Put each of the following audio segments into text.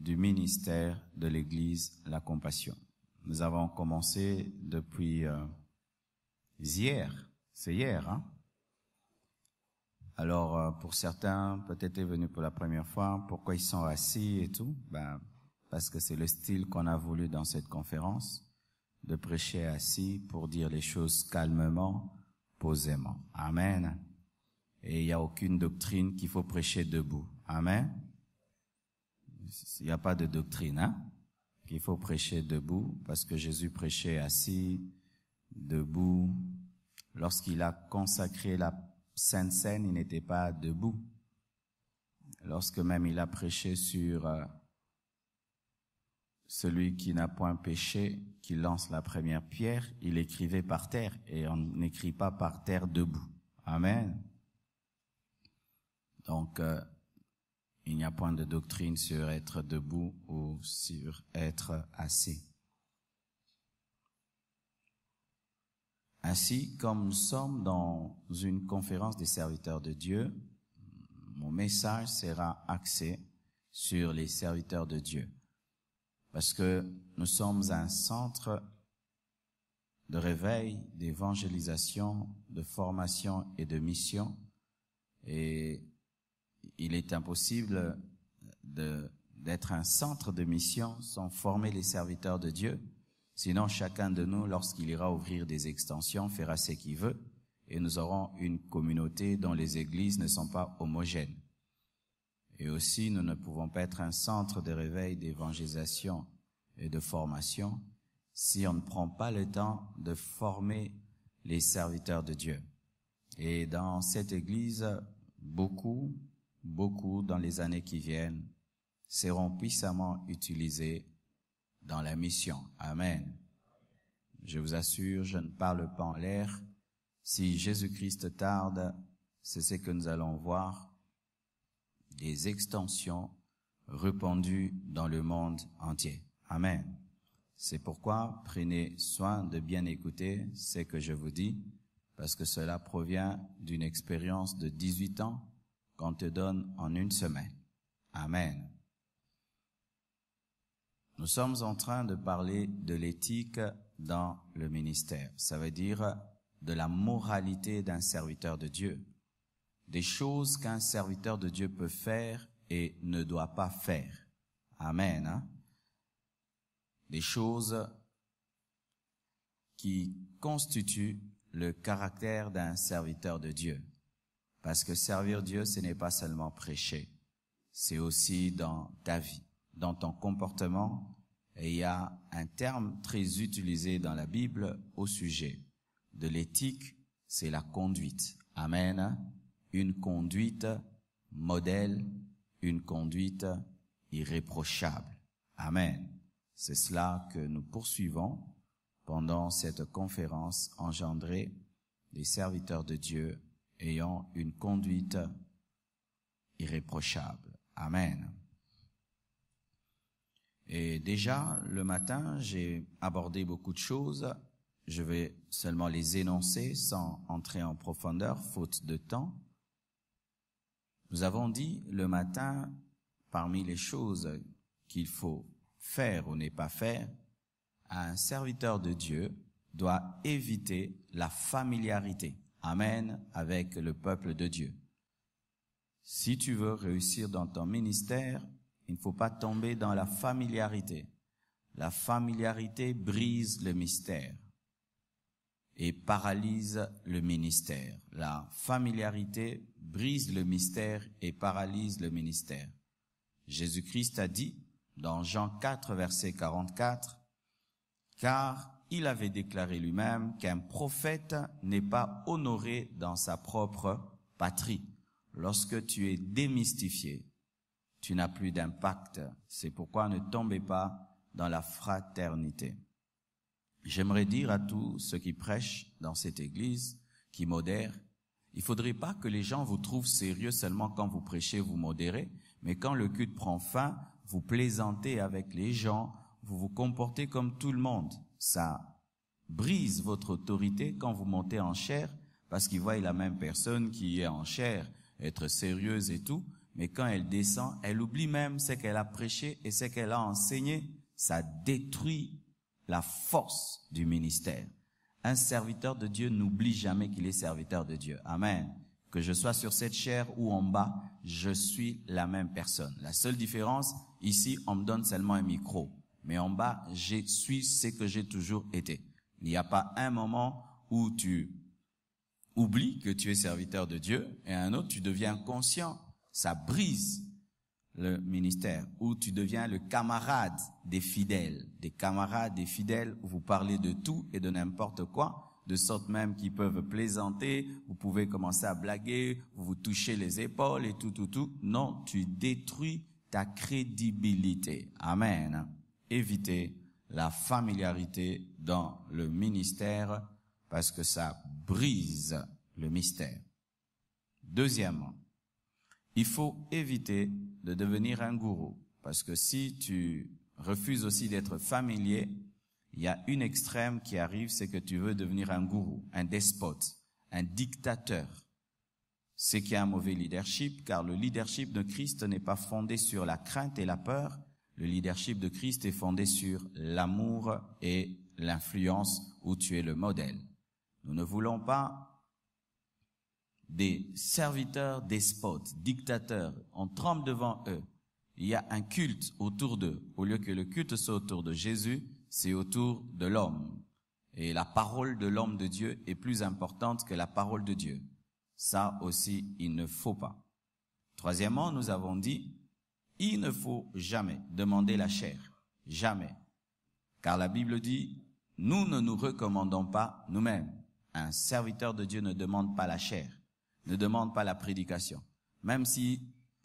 du ministère de l'Église La Compassion. Nous avons commencé depuis euh, hier, c'est hier. Hein? Alors euh, pour certains, peut-être est venu pour la première fois, pourquoi ils sont assis et tout ben, Parce que c'est le style qu'on a voulu dans cette conférence, de prêcher assis pour dire les choses calmement, posément. Amen. Et il n'y a aucune doctrine qu'il faut prêcher debout. Amen il n'y a pas de doctrine, hein, qu'il faut prêcher debout, parce que Jésus prêchait assis, debout. Lorsqu'il a consacré la Sainte Seine, il n'était pas debout. Lorsque même il a prêché sur euh, celui qui n'a point péché, qui lance la première pierre, il écrivait par terre, et on n'écrit pas par terre debout. Amen. Donc, euh, il n'y a point de doctrine sur être debout ou sur être assis. Ainsi, comme nous sommes dans une conférence des serviteurs de Dieu, mon message sera axé sur les serviteurs de Dieu. Parce que nous sommes un centre de réveil, d'évangélisation, de formation et de mission. Et il est impossible d'être un centre de mission sans former les serviteurs de Dieu. Sinon, chacun de nous, lorsqu'il ira ouvrir des extensions, fera ce qu'il veut, et nous aurons une communauté dont les églises ne sont pas homogènes. Et aussi, nous ne pouvons pas être un centre de réveil, d'évangélisation et de formation si on ne prend pas le temps de former les serviteurs de Dieu. Et dans cette église, beaucoup beaucoup dans les années qui viennent, seront puissamment utilisés dans la mission. Amen. Je vous assure, je ne parle pas en l'air. Si Jésus-Christ tarde, c'est ce que nous allons voir, des extensions répandues dans le monde entier. Amen. C'est pourquoi prenez soin de bien écouter ce que je vous dis, parce que cela provient d'une expérience de 18 ans qu'on te donne en une semaine. Amen. Nous sommes en train de parler de l'éthique dans le ministère. Ça veut dire de la moralité d'un serviteur de Dieu. Des choses qu'un serviteur de Dieu peut faire et ne doit pas faire. Amen. Hein? Des choses qui constituent le caractère d'un serviteur de Dieu. Parce que servir Dieu, ce n'est pas seulement prêcher, c'est aussi dans ta vie, dans ton comportement. Et il y a un terme très utilisé dans la Bible au sujet de l'éthique, c'est la conduite. Amen. Une conduite modèle, une conduite irréprochable. Amen. C'est cela que nous poursuivons pendant cette conférence engendrée des serviteurs de Dieu ayant une conduite irréprochable. Amen. Et déjà, le matin, j'ai abordé beaucoup de choses. Je vais seulement les énoncer sans entrer en profondeur, faute de temps. Nous avons dit le matin, parmi les choses qu'il faut faire ou ne pas faire, un serviteur de Dieu doit éviter la familiarité. Amen avec le peuple de Dieu. Si tu veux réussir dans ton ministère, il ne faut pas tomber dans la familiarité. La familiarité brise le mystère et paralyse le ministère. La familiarité brise le mystère et paralyse le ministère. Jésus-Christ a dit dans Jean 4, verset 44, Car il avait déclaré lui-même qu'un prophète n'est pas honoré dans sa propre patrie. Lorsque tu es démystifié, tu n'as plus d'impact. C'est pourquoi ne tombez pas dans la fraternité. J'aimerais dire à tous ceux qui prêchent dans cette église, qui modèrent, il faudrait pas que les gens vous trouvent sérieux seulement quand vous prêchez, vous modérez, mais quand le culte prend fin, vous plaisantez avec les gens, vous vous comportez comme tout le monde ça brise votre autorité quand vous montez en chair, parce qu'il voit la même personne qui est en chair, être sérieuse et tout, mais quand elle descend, elle oublie même ce qu'elle a prêché et ce qu'elle a enseigné. Ça détruit la force du ministère. Un serviteur de Dieu n'oublie jamais qu'il est serviteur de Dieu. Amen. Que je sois sur cette chair ou en bas, je suis la même personne. La seule différence, ici, on me donne seulement un micro mais en bas, je suis ce que j'ai toujours été. Il n'y a pas un moment où tu oublies que tu es serviteur de Dieu et un autre, tu deviens conscient. Ça brise le ministère, où tu deviens le camarade des fidèles, des camarades des fidèles où vous parlez de tout et de n'importe quoi, de sorte même qu'ils peuvent plaisanter, vous pouvez commencer à blaguer, vous vous touchez les épaules et tout, tout, tout. Non, tu détruis ta crédibilité. Amen éviter la familiarité dans le ministère parce que ça brise le mystère. Deuxièmement, il faut éviter de devenir un gourou parce que si tu refuses aussi d'être familier, il y a une extrême qui arrive, c'est que tu veux devenir un gourou, un despote, un dictateur. C'est qu'il y a un mauvais leadership, car le leadership de Christ n'est pas fondé sur la crainte et la peur, le leadership de Christ est fondé sur l'amour et l'influence où tu es le modèle. Nous ne voulons pas des serviteurs despotes, dictateurs. On tremble devant eux. Il y a un culte autour d'eux. Au lieu que le culte soit autour de Jésus, c'est autour de l'homme. Et la parole de l'homme de Dieu est plus importante que la parole de Dieu. Ça aussi, il ne faut pas. Troisièmement, nous avons dit il ne faut jamais demander la chair. Jamais. Car la Bible dit, nous ne nous recommandons pas nous-mêmes. Un serviteur de Dieu ne demande pas la chair, ne demande pas la prédication. Même si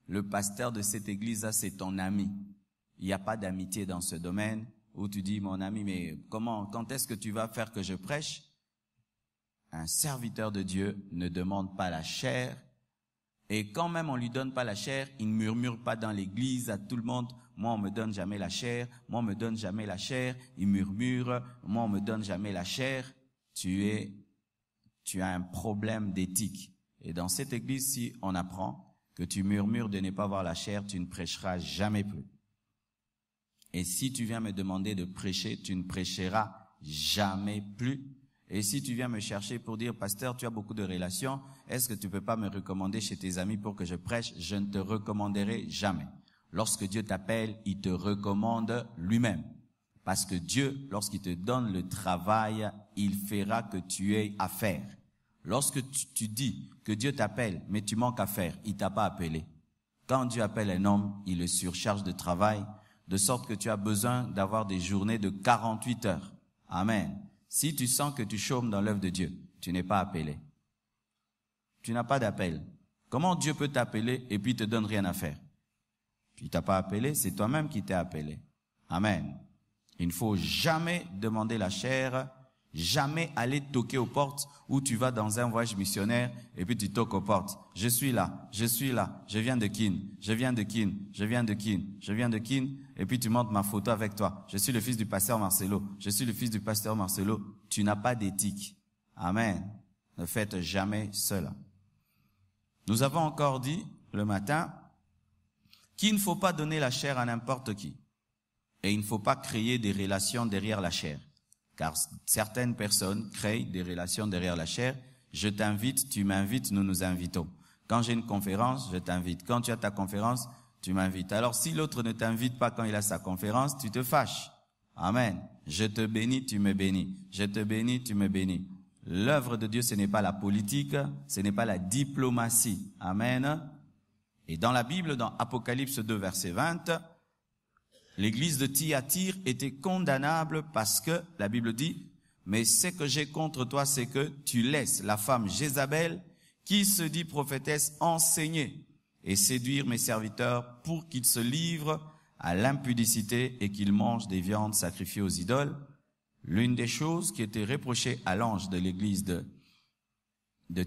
le pasteur de cette église-là, c'est ton ami. Il n'y a pas d'amitié dans ce domaine où tu dis, mon ami, mais comment, quand est-ce que tu vas faire que je prêche? Un serviteur de Dieu ne demande pas la chair, et quand même on lui donne pas la chair, il ne murmure pas dans l'église à tout le monde, moi on me donne jamais la chair, moi on me donne jamais la chair, il murmure, moi on me donne jamais la chair. Tu es, tu as un problème d'éthique. Et dans cette église, si on apprend que tu murmures de ne pas avoir la chair, tu ne prêcheras jamais plus. Et si tu viens me demander de prêcher, tu ne prêcheras jamais plus et si tu viens me chercher pour dire, pasteur, tu as beaucoup de relations, est-ce que tu peux pas me recommander chez tes amis pour que je prêche Je ne te recommanderai jamais. Lorsque Dieu t'appelle, il te recommande lui-même. Parce que Dieu, lorsqu'il te donne le travail, il fera que tu aies à faire. Lorsque tu, dis que Dieu t'appelle, mais tu manques à faire, il t'a pas appelé. Quand Dieu appelle un homme, il le surcharge de travail, de sorte que tu as besoin d'avoir des journées de 48 heures. Amen si tu sens que tu chômes dans l'œuvre de Dieu, tu n'es pas appelé. Tu n'as pas d'appel. Comment Dieu peut t'appeler et puis te donne rien à faire Tu t'as pas appelé, c'est toi-même qui t'es appelé. Amen. Il ne faut jamais demander la chair Jamais aller toquer aux portes où tu vas dans un voyage missionnaire et puis tu toques aux portes. Je suis là, je suis là, je viens de Kin, je viens de Kin, je viens de Kin, je viens de Kin, et puis tu montes ma photo avec toi. Je suis le fils du pasteur Marcelo, je suis le fils du pasteur Marcelo. Tu n'as pas d'éthique. Amen. Ne faites jamais cela. Nous avons encore dit le matin qu'il ne faut pas donner la chair à n'importe qui. Et il ne faut pas créer des relations derrière la chair. Car certaines personnes créent des relations derrière la chair. Je t'invite, tu m'invites, nous nous invitons. Quand j'ai une conférence, je t'invite. Quand tu as ta conférence, tu m'invites. Alors si l'autre ne t'invite pas quand il a sa conférence, tu te fâches. Amen. Je te bénis, tu me bénis. Je te bénis, tu me bénis. L'œuvre de Dieu, ce n'est pas la politique, ce n'est pas la diplomatie. Amen. Et dans la Bible, dans Apocalypse 2, verset 20, L'église de Thyatire était condamnable parce que, la Bible dit, mais ce que j'ai contre toi, c'est que tu laisses la femme Jézabel, qui se dit prophétesse, enseigner et séduire mes serviteurs pour qu'ils se livrent à l'impudicité et qu'ils mangent des viandes sacrifiées aux idoles. L'une des choses qui était reprochée à l'ange de l'église de, de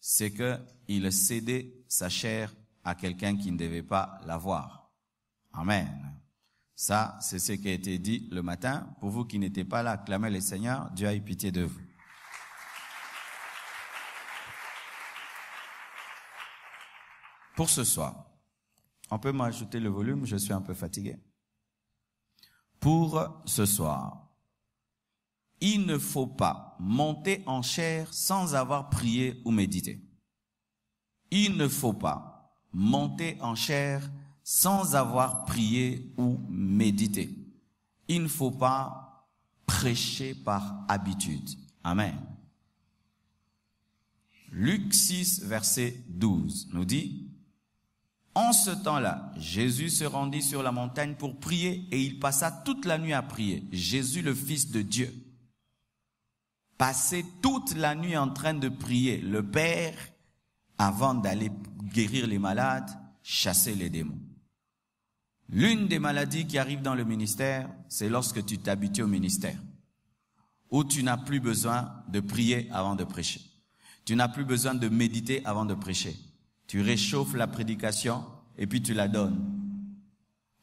c'est qu'il il cédait sa chair à quelqu'un qui ne devait pas l'avoir. Amen. Ça, c'est ce qui a été dit le matin. Pour vous qui n'étiez pas là, clamer le Seigneur, Dieu a eu pitié de vous. Pour ce soir, on peut m'ajouter le volume, je suis un peu fatigué. Pour ce soir, il ne faut pas monter en chair sans avoir prié ou médité. Il ne faut pas monter en chair sans avoir prié ou médité. Il ne faut pas prêcher par habitude. Amen. Luc 6, verset 12 nous dit, En ce temps-là, Jésus se rendit sur la montagne pour prier et il passa toute la nuit à prier. Jésus le Fils de Dieu passait toute la nuit en train de prier le Père avant d'aller guérir les malades, chasser les démons. L'une des maladies qui arrivent dans le ministère, c'est lorsque tu t'habitues au ministère, où tu n'as plus besoin de prier avant de prêcher. Tu n'as plus besoin de méditer avant de prêcher. Tu réchauffes la prédication et puis tu la donnes.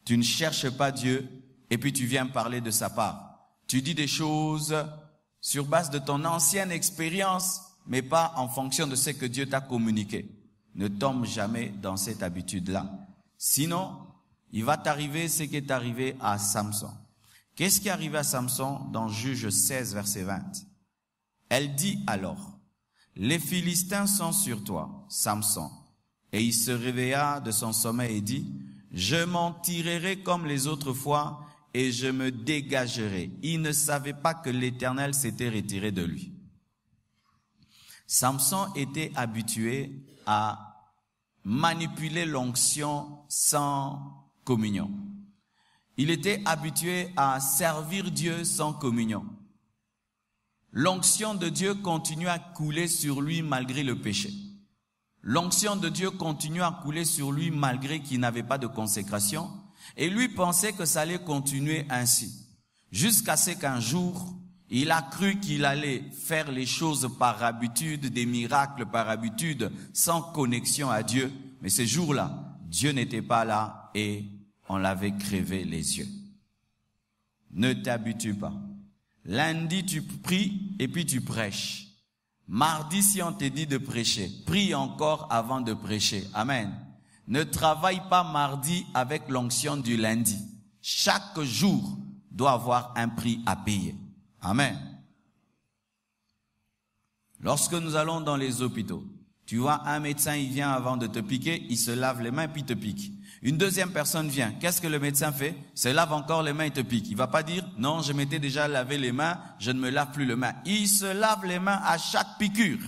Tu ne cherches pas Dieu et puis tu viens parler de sa part. Tu dis des choses sur base de ton ancienne expérience, mais pas en fonction de ce que Dieu t'a communiqué. Ne tombe jamais dans cette habitude-là. Sinon, il va t'arriver ce qui est arrivé à Samson. Qu'est-ce qui est arrivé à Samson dans Juge 16, verset 20 Elle dit alors, Les Philistins sont sur toi, Samson. Et il se réveilla de son sommeil et dit, Je m'en tirerai comme les autres fois et je me dégagerai. Il ne savait pas que l'Éternel s'était retiré de lui. Samson était habitué à manipuler l'onction sans communion. Il était habitué à servir Dieu sans communion. L'onction de Dieu continue à couler sur lui malgré le péché. L'onction de Dieu continuait à couler sur lui malgré qu'il n'avait pas de consécration. Et lui pensait que ça allait continuer ainsi. Jusqu'à ce qu'un jour, il a cru qu'il allait faire les choses par habitude, des miracles par habitude, sans connexion à Dieu. Mais ce jour là Dieu n'était pas là et on l'avait crevé les yeux. Ne t'habitue pas. Lundi, tu pries et puis tu prêches. Mardi, si on te dit de prêcher, prie encore avant de prêcher. Amen. Ne travaille pas mardi avec l'onction du lundi. Chaque jour doit avoir un prix à payer. Amen. Lorsque nous allons dans les hôpitaux, tu vois un médecin, il vient avant de te piquer, il se lave les mains puis te pique. Une deuxième personne vient. Qu'est-ce que le médecin fait Se lave encore les mains et te pique. Il va pas dire non, je m'étais déjà lavé les mains, je ne me lave plus les mains. Il se lave les mains à chaque piqûre.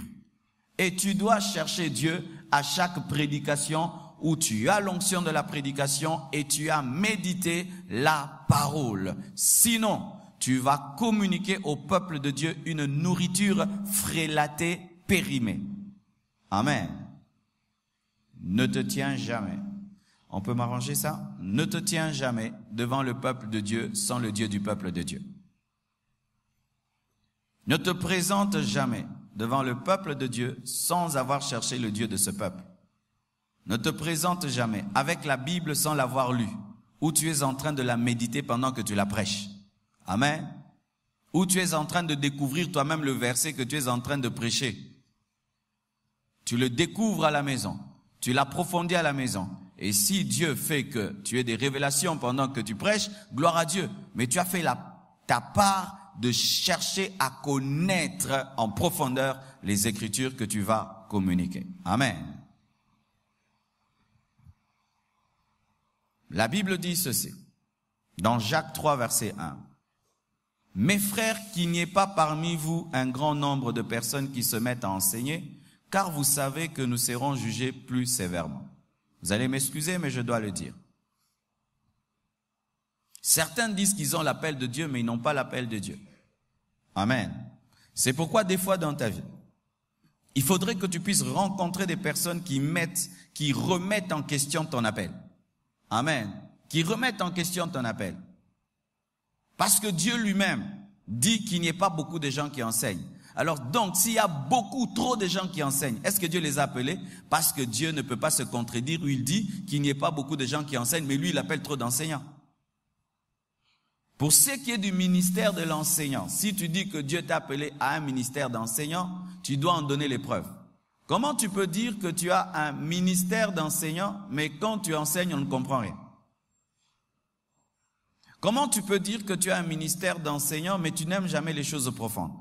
Et tu dois chercher Dieu à chaque prédication où tu as l'onction de la prédication et tu as médité la parole. Sinon, tu vas communiquer au peuple de Dieu une nourriture frélatée, périmée. Amen. Ne te tiens jamais on peut m'arranger ça Ne te tiens jamais devant le peuple de Dieu sans le Dieu du peuple de Dieu. Ne te présente jamais devant le peuple de Dieu sans avoir cherché le Dieu de ce peuple. Ne te présente jamais avec la Bible sans l'avoir lue, ou tu es en train de la méditer pendant que tu la prêches. Amen. Ou tu es en train de découvrir toi-même le verset que tu es en train de prêcher. Tu le découvres à la maison, tu l'approfondis à la maison, et si Dieu fait que tu aies des révélations pendant que tu prêches, gloire à Dieu. Mais tu as fait la, ta part de chercher à connaître en profondeur les écritures que tu vas communiquer. Amen. La Bible dit ceci, dans Jacques 3, verset 1. Mes frères, qu'il n'y ait pas parmi vous un grand nombre de personnes qui se mettent à enseigner, car vous savez que nous serons jugés plus sévèrement. Vous allez m'excuser, mais je dois le dire. Certains disent qu'ils ont l'appel de Dieu, mais ils n'ont pas l'appel de Dieu. Amen. C'est pourquoi des fois dans ta vie, il faudrait que tu puisses rencontrer des personnes qui mettent, qui remettent en question ton appel. Amen. Qui remettent en question ton appel. Parce que Dieu lui-même dit qu'il n'y a pas beaucoup de gens qui enseignent. Alors donc, s'il y a beaucoup trop de gens qui enseignent, est-ce que Dieu les a appelés Parce que Dieu ne peut pas se contredire où il dit qu'il n'y ait pas beaucoup de gens qui enseignent, mais lui, il appelle trop d'enseignants. Pour ce qui est du ministère de l'enseignant, si tu dis que Dieu t'a appelé à un ministère d'enseignant, tu dois en donner les preuves. Comment tu peux dire que tu as un ministère d'enseignant, mais quand tu enseignes, on ne comprend rien Comment tu peux dire que tu as un ministère d'enseignant, mais tu n'aimes jamais les choses profondes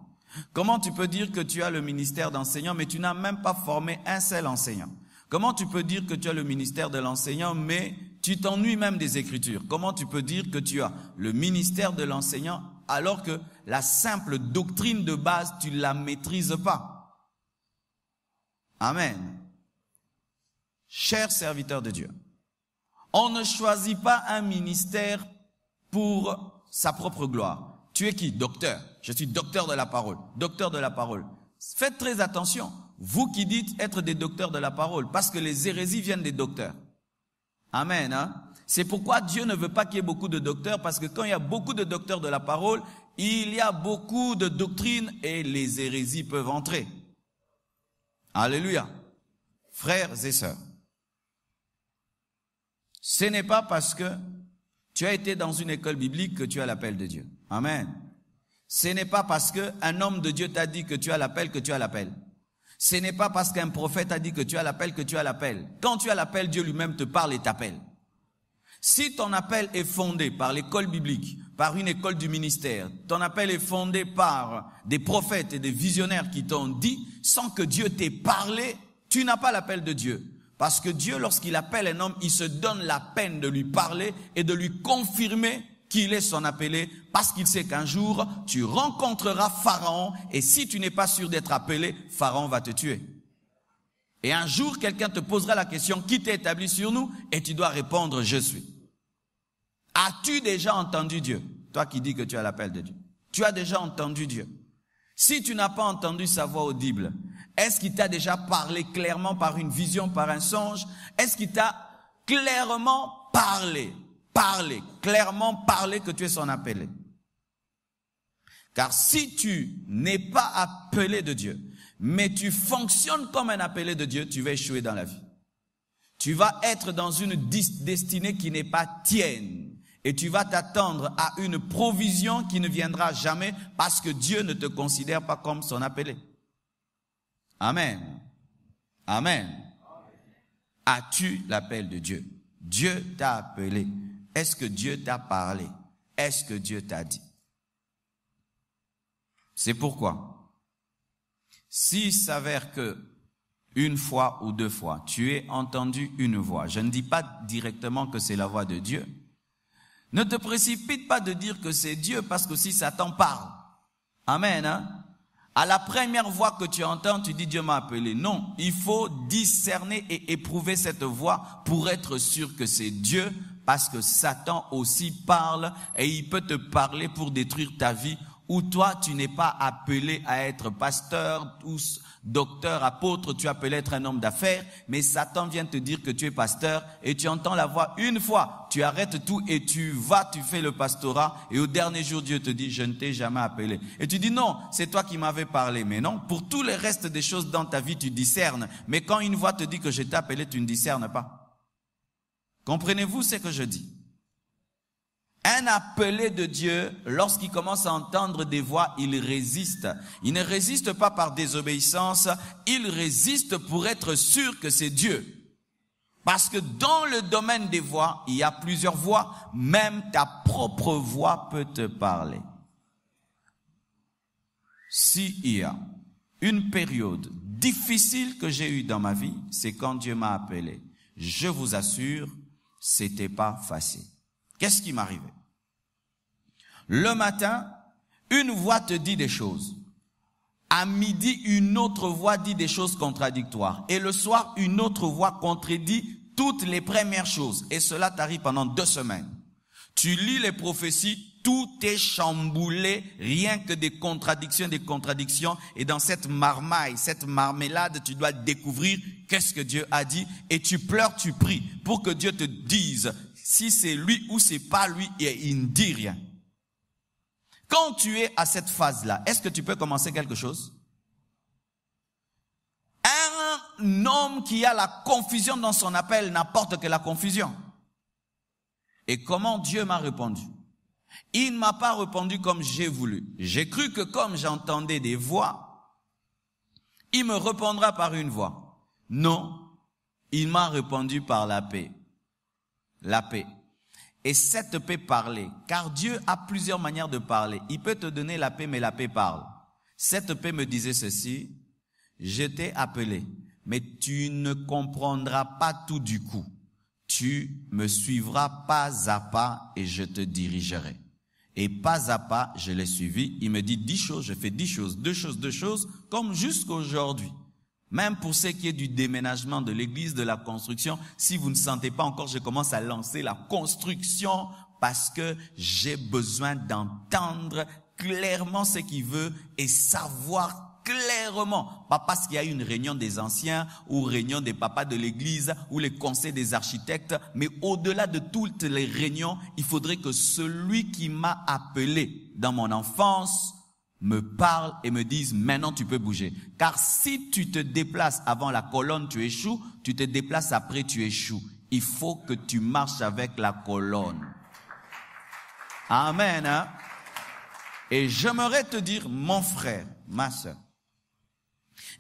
Comment tu peux dire que tu as le ministère d'enseignant, mais tu n'as même pas formé un seul enseignant Comment tu peux dire que tu as le ministère de l'enseignant, mais tu t'ennuies même des Écritures Comment tu peux dire que tu as le ministère de l'enseignant alors que la simple doctrine de base, tu ne la maîtrises pas Amen. Chers serviteurs de Dieu, on ne choisit pas un ministère pour sa propre gloire. Tu es qui Docteur. Je suis docteur de la parole. Docteur de la parole. Faites très attention, vous qui dites être des docteurs de la parole, parce que les hérésies viennent des docteurs. Amen. Hein C'est pourquoi Dieu ne veut pas qu'il y ait beaucoup de docteurs, parce que quand il y a beaucoup de docteurs de la parole, il y a beaucoup de doctrines et les hérésies peuvent entrer. Alléluia. Frères et sœurs, ce n'est pas parce que tu as été dans une école biblique que tu as l'appel de Dieu. Amen. Ce n'est pas parce qu'un homme de Dieu t'a dit que tu as l'appel que tu as l'appel. Ce n'est pas parce qu'un prophète a dit que tu as l'appel que tu as l'appel. Quand tu as l'appel, Dieu lui-même te parle et t'appelle. Si ton appel est fondé par l'école biblique, par une école du ministère, ton appel est fondé par des prophètes et des visionnaires qui t'ont dit, sans que Dieu t'ait parlé, tu n'as pas l'appel de Dieu. Parce que Dieu, lorsqu'il appelle un homme, il se donne la peine de lui parler et de lui confirmer qu'il est son appelé, parce qu'il sait qu'un jour, tu rencontreras Pharaon, et si tu n'es pas sûr d'être appelé, Pharaon va te tuer. Et un jour, quelqu'un te posera la question, qui t'est établi sur nous Et tu dois répondre, je suis. As-tu déjà entendu Dieu Toi qui dis que tu as l'appel de Dieu. Tu as déjà entendu Dieu. Si tu n'as pas entendu sa voix audible, est-ce qu'il t'a déjà parlé clairement par une vision, par un songe Est-ce qu'il t'a clairement parlé parler, clairement parler que tu es son appelé. Car si tu n'es pas appelé de Dieu, mais tu fonctionnes comme un appelé de Dieu, tu vas échouer dans la vie. Tu vas être dans une destinée qui n'est pas tienne. Et tu vas t'attendre à une provision qui ne viendra jamais parce que Dieu ne te considère pas comme son appelé. Amen. Amen. As-tu l'appel de Dieu Dieu t'a appelé. Est-ce que Dieu t'a parlé Est-ce que Dieu t'a dit C'est pourquoi, s'il s'avère que une fois ou deux fois, tu as entendu une voix, je ne dis pas directement que c'est la voix de Dieu, ne te précipite pas de dire que c'est Dieu parce que si Satan parle, Amen, hein? à la première voix que tu entends, tu dis Dieu m'a appelé. Non, il faut discerner et éprouver cette voix pour être sûr que c'est Dieu parce que Satan aussi parle et il peut te parler pour détruire ta vie Ou toi tu n'es pas appelé à être pasteur ou docteur, apôtre, tu es appelé à être un homme d'affaires, mais Satan vient te dire que tu es pasteur et tu entends la voix une fois, tu arrêtes tout et tu vas, tu fais le pastorat et au dernier jour Dieu te dit je ne t'ai jamais appelé. Et tu dis non, c'est toi qui m'avais parlé, mais non, pour tous les restes des choses dans ta vie tu discernes, mais quand une voix te dit que je t'ai appelé, tu ne discernes pas. Comprenez-vous ce que je dis un appelé de Dieu, lorsqu'il commence à entendre des voix, il résiste. Il ne résiste pas par désobéissance, il résiste pour être sûr que c'est Dieu. Parce que dans le domaine des voix, il y a plusieurs voix, même ta propre voix peut te parler. S'il y a une période difficile que j'ai eue dans ma vie, c'est quand Dieu m'a appelé. Je vous assure, c'était pas facile. Qu'est-ce qui m'arrivait Le matin, une voix te dit des choses. À midi, une autre voix dit des choses contradictoires. Et le soir, une autre voix contredit toutes les premières choses. Et cela t'arrive pendant deux semaines tu lis les prophéties, tout est chamboulé, rien que des contradictions, des contradictions. Et dans cette marmaille, cette marmelade, tu dois découvrir qu'est-ce que Dieu a dit. Et tu pleures, tu pries pour que Dieu te dise si c'est lui ou c'est pas lui et il ne dit rien. Quand tu es à cette phase-là, est-ce que tu peux commencer quelque chose? Un homme qui a la confusion dans son appel n'apporte que la confusion. Et comment Dieu m'a répondu Il ne m'a pas répondu comme j'ai voulu. J'ai cru que comme j'entendais des voix, il me répondra par une voix. Non, il m'a répondu par la paix. La paix. Et cette paix parlait, car Dieu a plusieurs manières de parler. Il peut te donner la paix, mais la paix parle. Cette paix me disait ceci, je t'ai appelé, mais tu ne comprendras pas tout du coup tu me suivras pas à pas et je te dirigerai. Et pas à pas, je l'ai suivi. Il me dit dix choses, je fais dix choses, deux choses, deux choses, comme jusqu'aujourd'hui. Même pour ce qui est du déménagement de l'église, de la construction, si vous ne sentez pas encore, je commence à lancer la construction parce que j'ai besoin d'entendre clairement ce qu'il veut et savoir clairement, pas parce qu'il y a une réunion des anciens ou réunion des papas de l'église ou les conseils des architectes, mais au-delà de toutes les réunions, il faudrait que celui qui m'a appelé dans mon enfance me parle et me dise maintenant tu peux bouger. Car si tu te déplaces avant la colonne, tu échoues, tu te déplaces après, tu échoues. Il faut que tu marches avec la colonne. Amen. Hein. Et j'aimerais te dire, mon frère, ma soeur,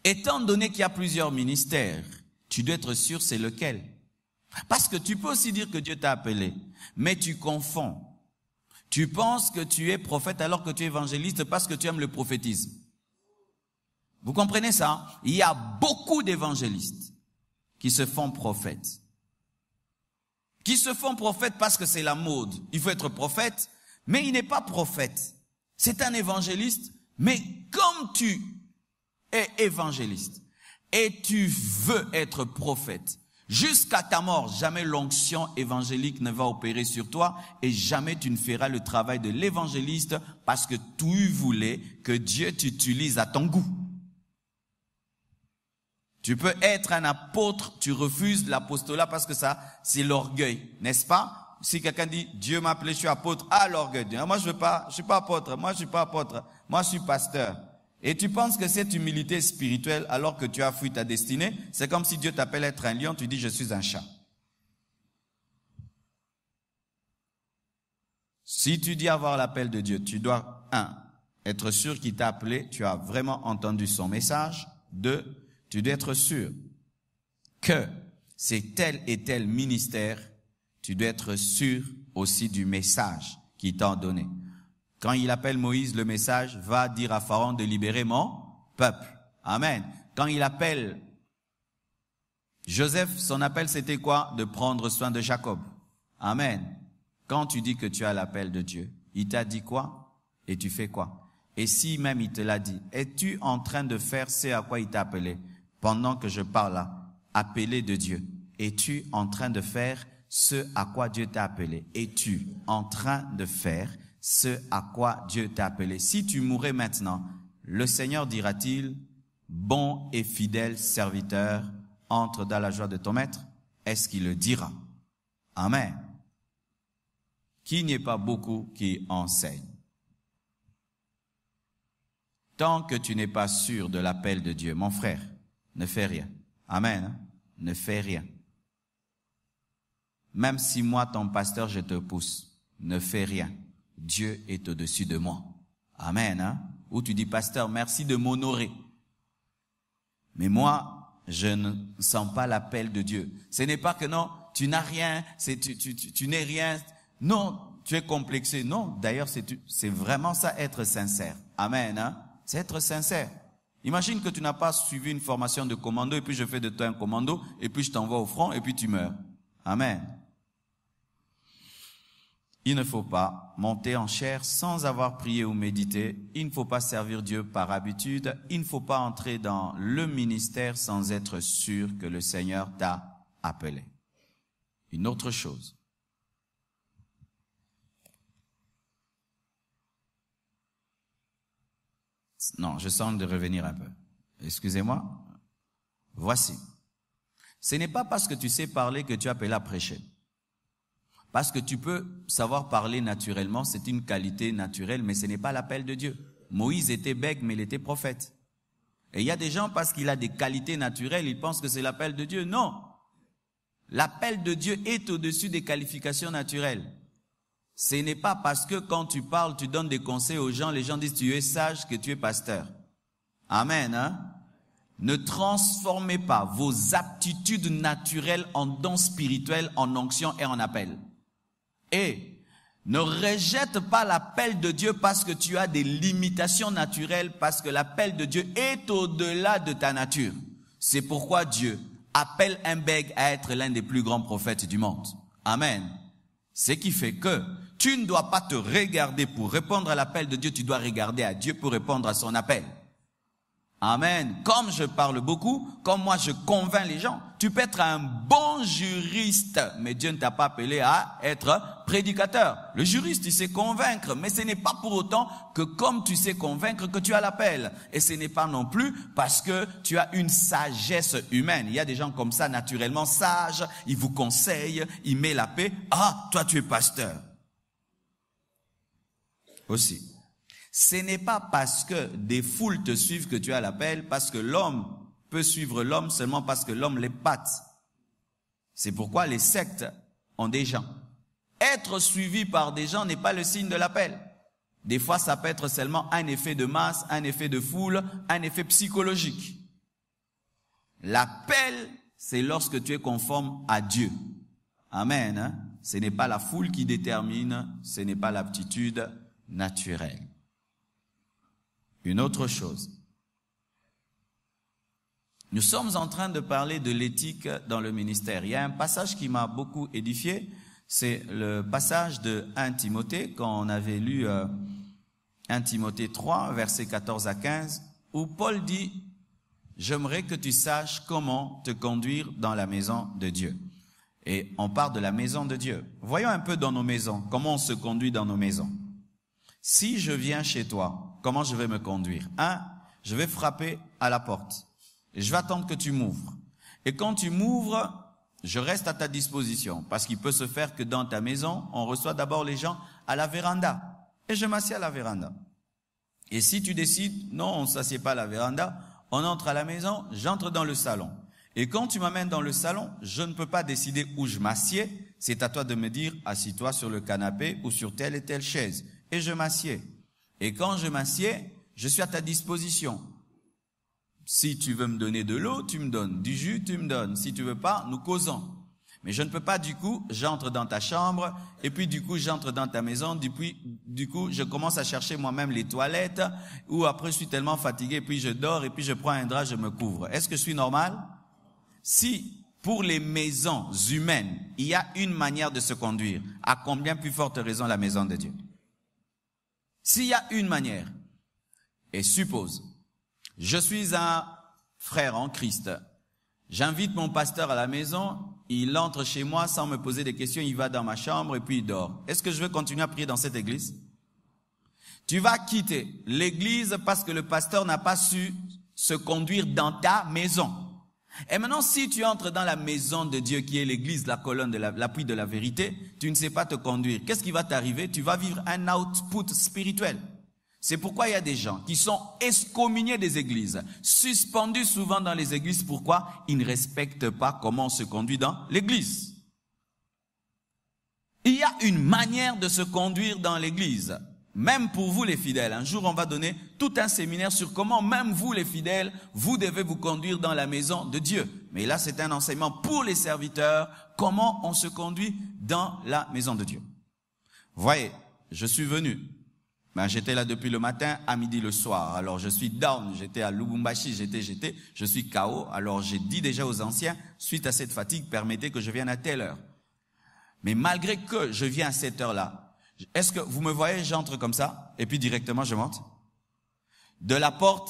Étant donné qu'il y a plusieurs ministères, tu dois être sûr c'est lequel. Parce que tu peux aussi dire que Dieu t'a appelé, mais tu confonds. Tu penses que tu es prophète alors que tu es évangéliste parce que tu aimes le prophétisme. Vous comprenez ça Il y a beaucoup d'évangélistes qui se font prophètes. Qui se font prophètes parce que c'est la mode. Il faut être prophète, mais il n'est pas prophète. C'est un évangéliste, mais comme tu et évangéliste et tu veux être prophète, jusqu'à ta mort, jamais l'onction évangélique ne va opérer sur toi et jamais tu ne feras le travail de l'évangéliste parce que tu voulais que Dieu t'utilise à ton goût. Tu peux être un apôtre, tu refuses l'apostolat parce que ça, c'est l'orgueil, n'est-ce pas Si quelqu'un dit Dieu m'a appelé, je suis apôtre, ah l'orgueil. Moi je veux pas, je suis pas apôtre, moi je suis pas apôtre, moi je suis pasteur. Et tu penses que cette humilité spirituelle, alors que tu as fui ta destinée, c'est comme si Dieu t'appelle être un lion, tu dis je suis un chat. Si tu dis avoir l'appel de Dieu, tu dois, un, être sûr qu'il t'a appelé, tu as vraiment entendu son message. Deux, tu dois être sûr que c'est tel et tel ministère, tu dois être sûr aussi du message qu'il t'a donné. Quand il appelle Moïse, le message va dire à Pharaon de libérer mon peuple. Amen. Quand il appelle Joseph, son appel c'était quoi De prendre soin de Jacob. Amen. Quand tu dis que tu as l'appel de Dieu, il t'a dit quoi Et tu fais quoi Et si même il te l'a dit, es-tu en train de faire ce à quoi il t'a appelé Pendant que je parle là, appelé de Dieu, es-tu en train de faire ce à quoi Dieu t'a appelé Es-tu en train de faire ce à quoi Dieu t'a appelé. Si tu mourais maintenant, le Seigneur dira-t-il, bon et fidèle serviteur, entre dans la joie de ton maître Est-ce qu'il le dira Amen. Qu'il n'y ait pas beaucoup qui enseigne? Tant que tu n'es pas sûr de l'appel de Dieu, mon frère, ne fais rien. Amen. Hein? Ne fais rien. Même si moi, ton pasteur, je te pousse, ne fais rien. Dieu est au-dessus de moi. Amen. Hein? Ou tu dis, pasteur, merci de m'honorer. Mais moi, je ne sens pas l'appel de Dieu. Ce n'est pas que non, tu n'as rien, c'est tu, n'es rien. Non, tu es complexé. Non, d'ailleurs, c'est vraiment ça, être sincère. Amen. Hein? C'est être sincère. Imagine que tu n'as pas suivi une formation de commando et puis je fais de toi un commando et puis je t'envoie au front et puis tu meurs. Amen. Il ne faut pas monter en chair sans avoir prié ou médité. Il ne faut pas servir Dieu par habitude. Il ne faut pas entrer dans le ministère sans être sûr que le Seigneur t'a appelé. Une autre chose. Non, je sens de revenir un peu. Excusez-moi. Voici. Ce n'est pas parce que tu sais parler que tu appelles à prêcher. Parce que tu peux savoir parler naturellement, c'est une qualité naturelle, mais ce n'est pas l'appel de Dieu. Moïse était bègue, mais il était prophète. Et il y a des gens, parce qu'il a des qualités naturelles, ils pensent que c'est l'appel de Dieu. Non. L'appel de Dieu est au-dessus des qualifications naturelles. Ce n'est pas parce que quand tu parles, tu donnes des conseils aux gens, les gens disent tu es sage que tu es pasteur. Amen. Hein? Ne transformez pas vos aptitudes naturelles en dons spirituels, en onction et en appel. Et ne rejette pas l'appel de Dieu parce que tu as des limitations naturelles, parce que l'appel de Dieu est au-delà de ta nature. C'est pourquoi Dieu appelle un bègue à être l'un des plus grands prophètes du monde. Amen. Ce qui fait que tu ne dois pas te regarder pour répondre à l'appel de Dieu, tu dois regarder à Dieu pour répondre à son appel. Amen. Comme je parle beaucoup, comme moi je convainc les gens, tu peux être un bon juriste, mais Dieu ne t'a pas appelé à être prédicateur. Le juriste, il sait convaincre, mais ce n'est pas pour autant que comme tu sais convaincre que tu as l'appel. Et ce n'est pas non plus parce que tu as une sagesse humaine. Il y a des gens comme ça, naturellement sages, ils vous conseillent, ils mettent la paix. Ah, toi tu es pasteur. Aussi. Ce n'est pas parce que des foules te suivent que tu as l'appel, parce que l'homme peut suivre l'homme seulement parce que l'homme les pâte. C'est pourquoi les sectes ont des gens. Être suivi par des gens n'est pas le signe de l'appel. Des fois, ça peut être seulement un effet de masse, un effet de foule, un effet psychologique. L'appel, c'est lorsque tu es conforme à Dieu. Amen. Hein. Ce n'est pas la foule qui détermine, ce n'est pas l'aptitude naturelle une autre chose. Nous sommes en train de parler de l'éthique dans le ministère. Il y a un passage qui m'a beaucoup édifié, c'est le passage de 1 Timothée, quand on avait lu 1 euh, Timothée 3, versets 14 à 15, où Paul dit, J'aimerais que tu saches comment te conduire dans la maison de Dieu. Et on part de la maison de Dieu. Voyons un peu dans nos maisons, comment on se conduit dans nos maisons. Si je viens chez toi comment je vais me conduire. Un, hein? je vais frapper à la porte. je vais attendre que tu m'ouvres. Et quand tu m'ouvres, je reste à ta disposition. Parce qu'il peut se faire que dans ta maison, on reçoit d'abord les gens à la véranda. Et je m'assieds à la véranda. Et si tu décides, non, on ne s'assied pas à la véranda, on entre à la maison, j'entre dans le salon. Et quand tu m'amènes dans le salon, je ne peux pas décider où je m'assieds. C'est à toi de me dire, assis-toi sur le canapé ou sur telle et telle chaise. Et je m'assieds. Et quand je m'assieds, je suis à ta disposition. Si tu veux me donner de l'eau, tu me donnes. Du jus, tu me donnes. Si tu veux pas, nous causons. Mais je ne peux pas, du coup, j'entre dans ta chambre, et puis du coup, j'entre dans ta maison, du, du coup, je commence à chercher moi-même les toilettes, ou après, je suis tellement fatigué, puis je dors, et puis je prends un drap, je me couvre. Est-ce que je suis normal? Si, pour les maisons humaines, il y a une manière de se conduire, à combien plus forte raison la maison de Dieu? S'il y a une manière, et suppose, je suis un frère en Christ, j'invite mon pasteur à la maison, il entre chez moi sans me poser des questions, il va dans ma chambre et puis il dort. Est-ce que je veux continuer à prier dans cette église Tu vas quitter l'église parce que le pasteur n'a pas su se conduire dans ta maison. Et maintenant, si tu entres dans la maison de Dieu qui est l'église, la colonne de l'appui de la vérité, tu ne sais pas te conduire. Qu'est-ce qui va t'arriver Tu vas vivre un output spirituel. C'est pourquoi il y a des gens qui sont excommuniés des églises, suspendus souvent dans les églises. Pourquoi Ils ne respectent pas comment on se conduit dans l'église. Il y a une manière de se conduire dans l'église. Même pour vous les fidèles, un jour on va donner tout un séminaire sur comment même vous les fidèles, vous devez vous conduire dans la maison de Dieu. Mais là, c'est un enseignement pour les serviteurs, comment on se conduit dans la maison de Dieu. Voyez, je suis venu. Ben, j'étais là depuis le matin à midi le soir. Alors je suis down, j'étais à Lubumbashi, j'étais, j'étais, je suis KO. Alors j'ai dit déjà aux anciens, suite à cette fatigue, permettez que je vienne à telle heure. Mais malgré que je viens à cette heure-là, est-ce que vous me voyez, j'entre comme ça, et puis directement je monte de la porte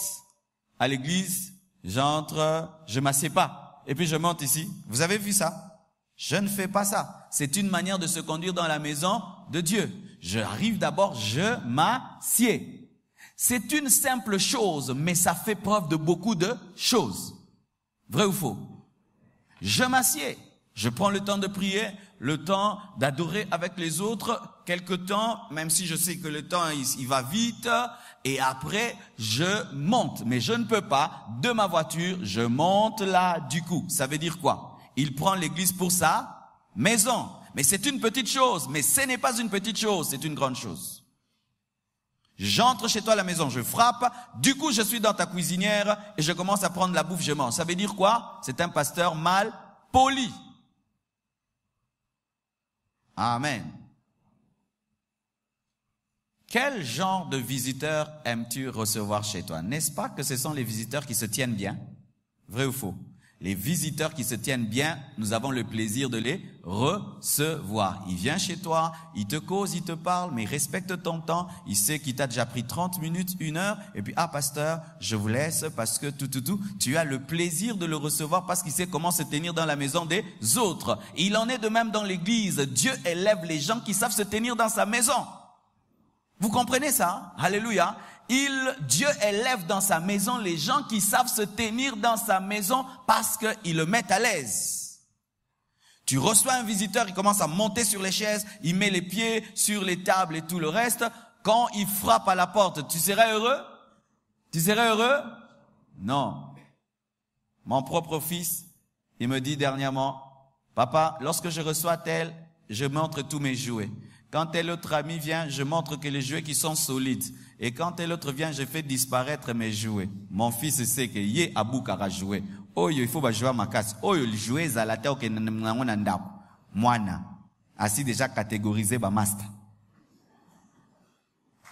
à l'église, j'entre, je m'assieds pas. Et puis je monte ici. Vous avez vu ça Je ne fais pas ça. C'est une manière de se conduire dans la maison de Dieu. Je arrive d'abord, je m'assieds. C'est une simple chose, mais ça fait preuve de beaucoup de choses. Vrai ou faux Je m'assieds. Je prends le temps de prier, le temps d'adorer avec les autres, quelque temps, même si je sais que le temps il va vite, et après, je monte. Mais je ne peux pas, de ma voiture, je monte là du coup. Ça veut dire quoi Il prend l'église pour sa maison. Mais c'est une petite chose, mais ce n'est pas une petite chose, c'est une grande chose. J'entre chez toi à la maison, je frappe, du coup je suis dans ta cuisinière et je commence à prendre la bouffe, je mange. Ça veut dire quoi C'est un pasteur mal poli. Amen. Quel genre de visiteurs aimes-tu recevoir chez toi N'est-ce pas que ce sont les visiteurs qui se tiennent bien Vrai ou faux Les visiteurs qui se tiennent bien, nous avons le plaisir de les recevoir. Il vient chez toi, il te cause, il te parle, mais respecte ton temps. Il sait qu'il t'a déjà pris 30 minutes, une heure, et puis, ah pasteur, je vous laisse parce que tout, tout, tout, tu as le plaisir de le recevoir parce qu'il sait comment se tenir dans la maison des autres. Il en est de même dans l'église. Dieu élève les gens qui savent se tenir dans sa maison. Vous comprenez ça Alléluia. Il, Dieu élève dans sa maison les gens qui savent se tenir dans sa maison parce qu'ils le mettent à l'aise. Tu reçois un visiteur, il commence à monter sur les chaises, il met les pieds sur les tables et tout le reste. Quand il frappe à la porte, tu serais heureux Tu serais heureux Non. Mon propre fils, il me dit dernièrement, papa, lorsque je reçois tel, je montre tous mes jouets. Quand tel autre ami vient, je montre que les jouets qui sont solides. Et quand tel autre vient, je fais disparaître mes jouets. Mon fils sait que yé aboukara joué. Oh il faut jouer à ma casse. Oyo, le jouet zalata la Moi, Moana. Assis déjà catégorisé ba master.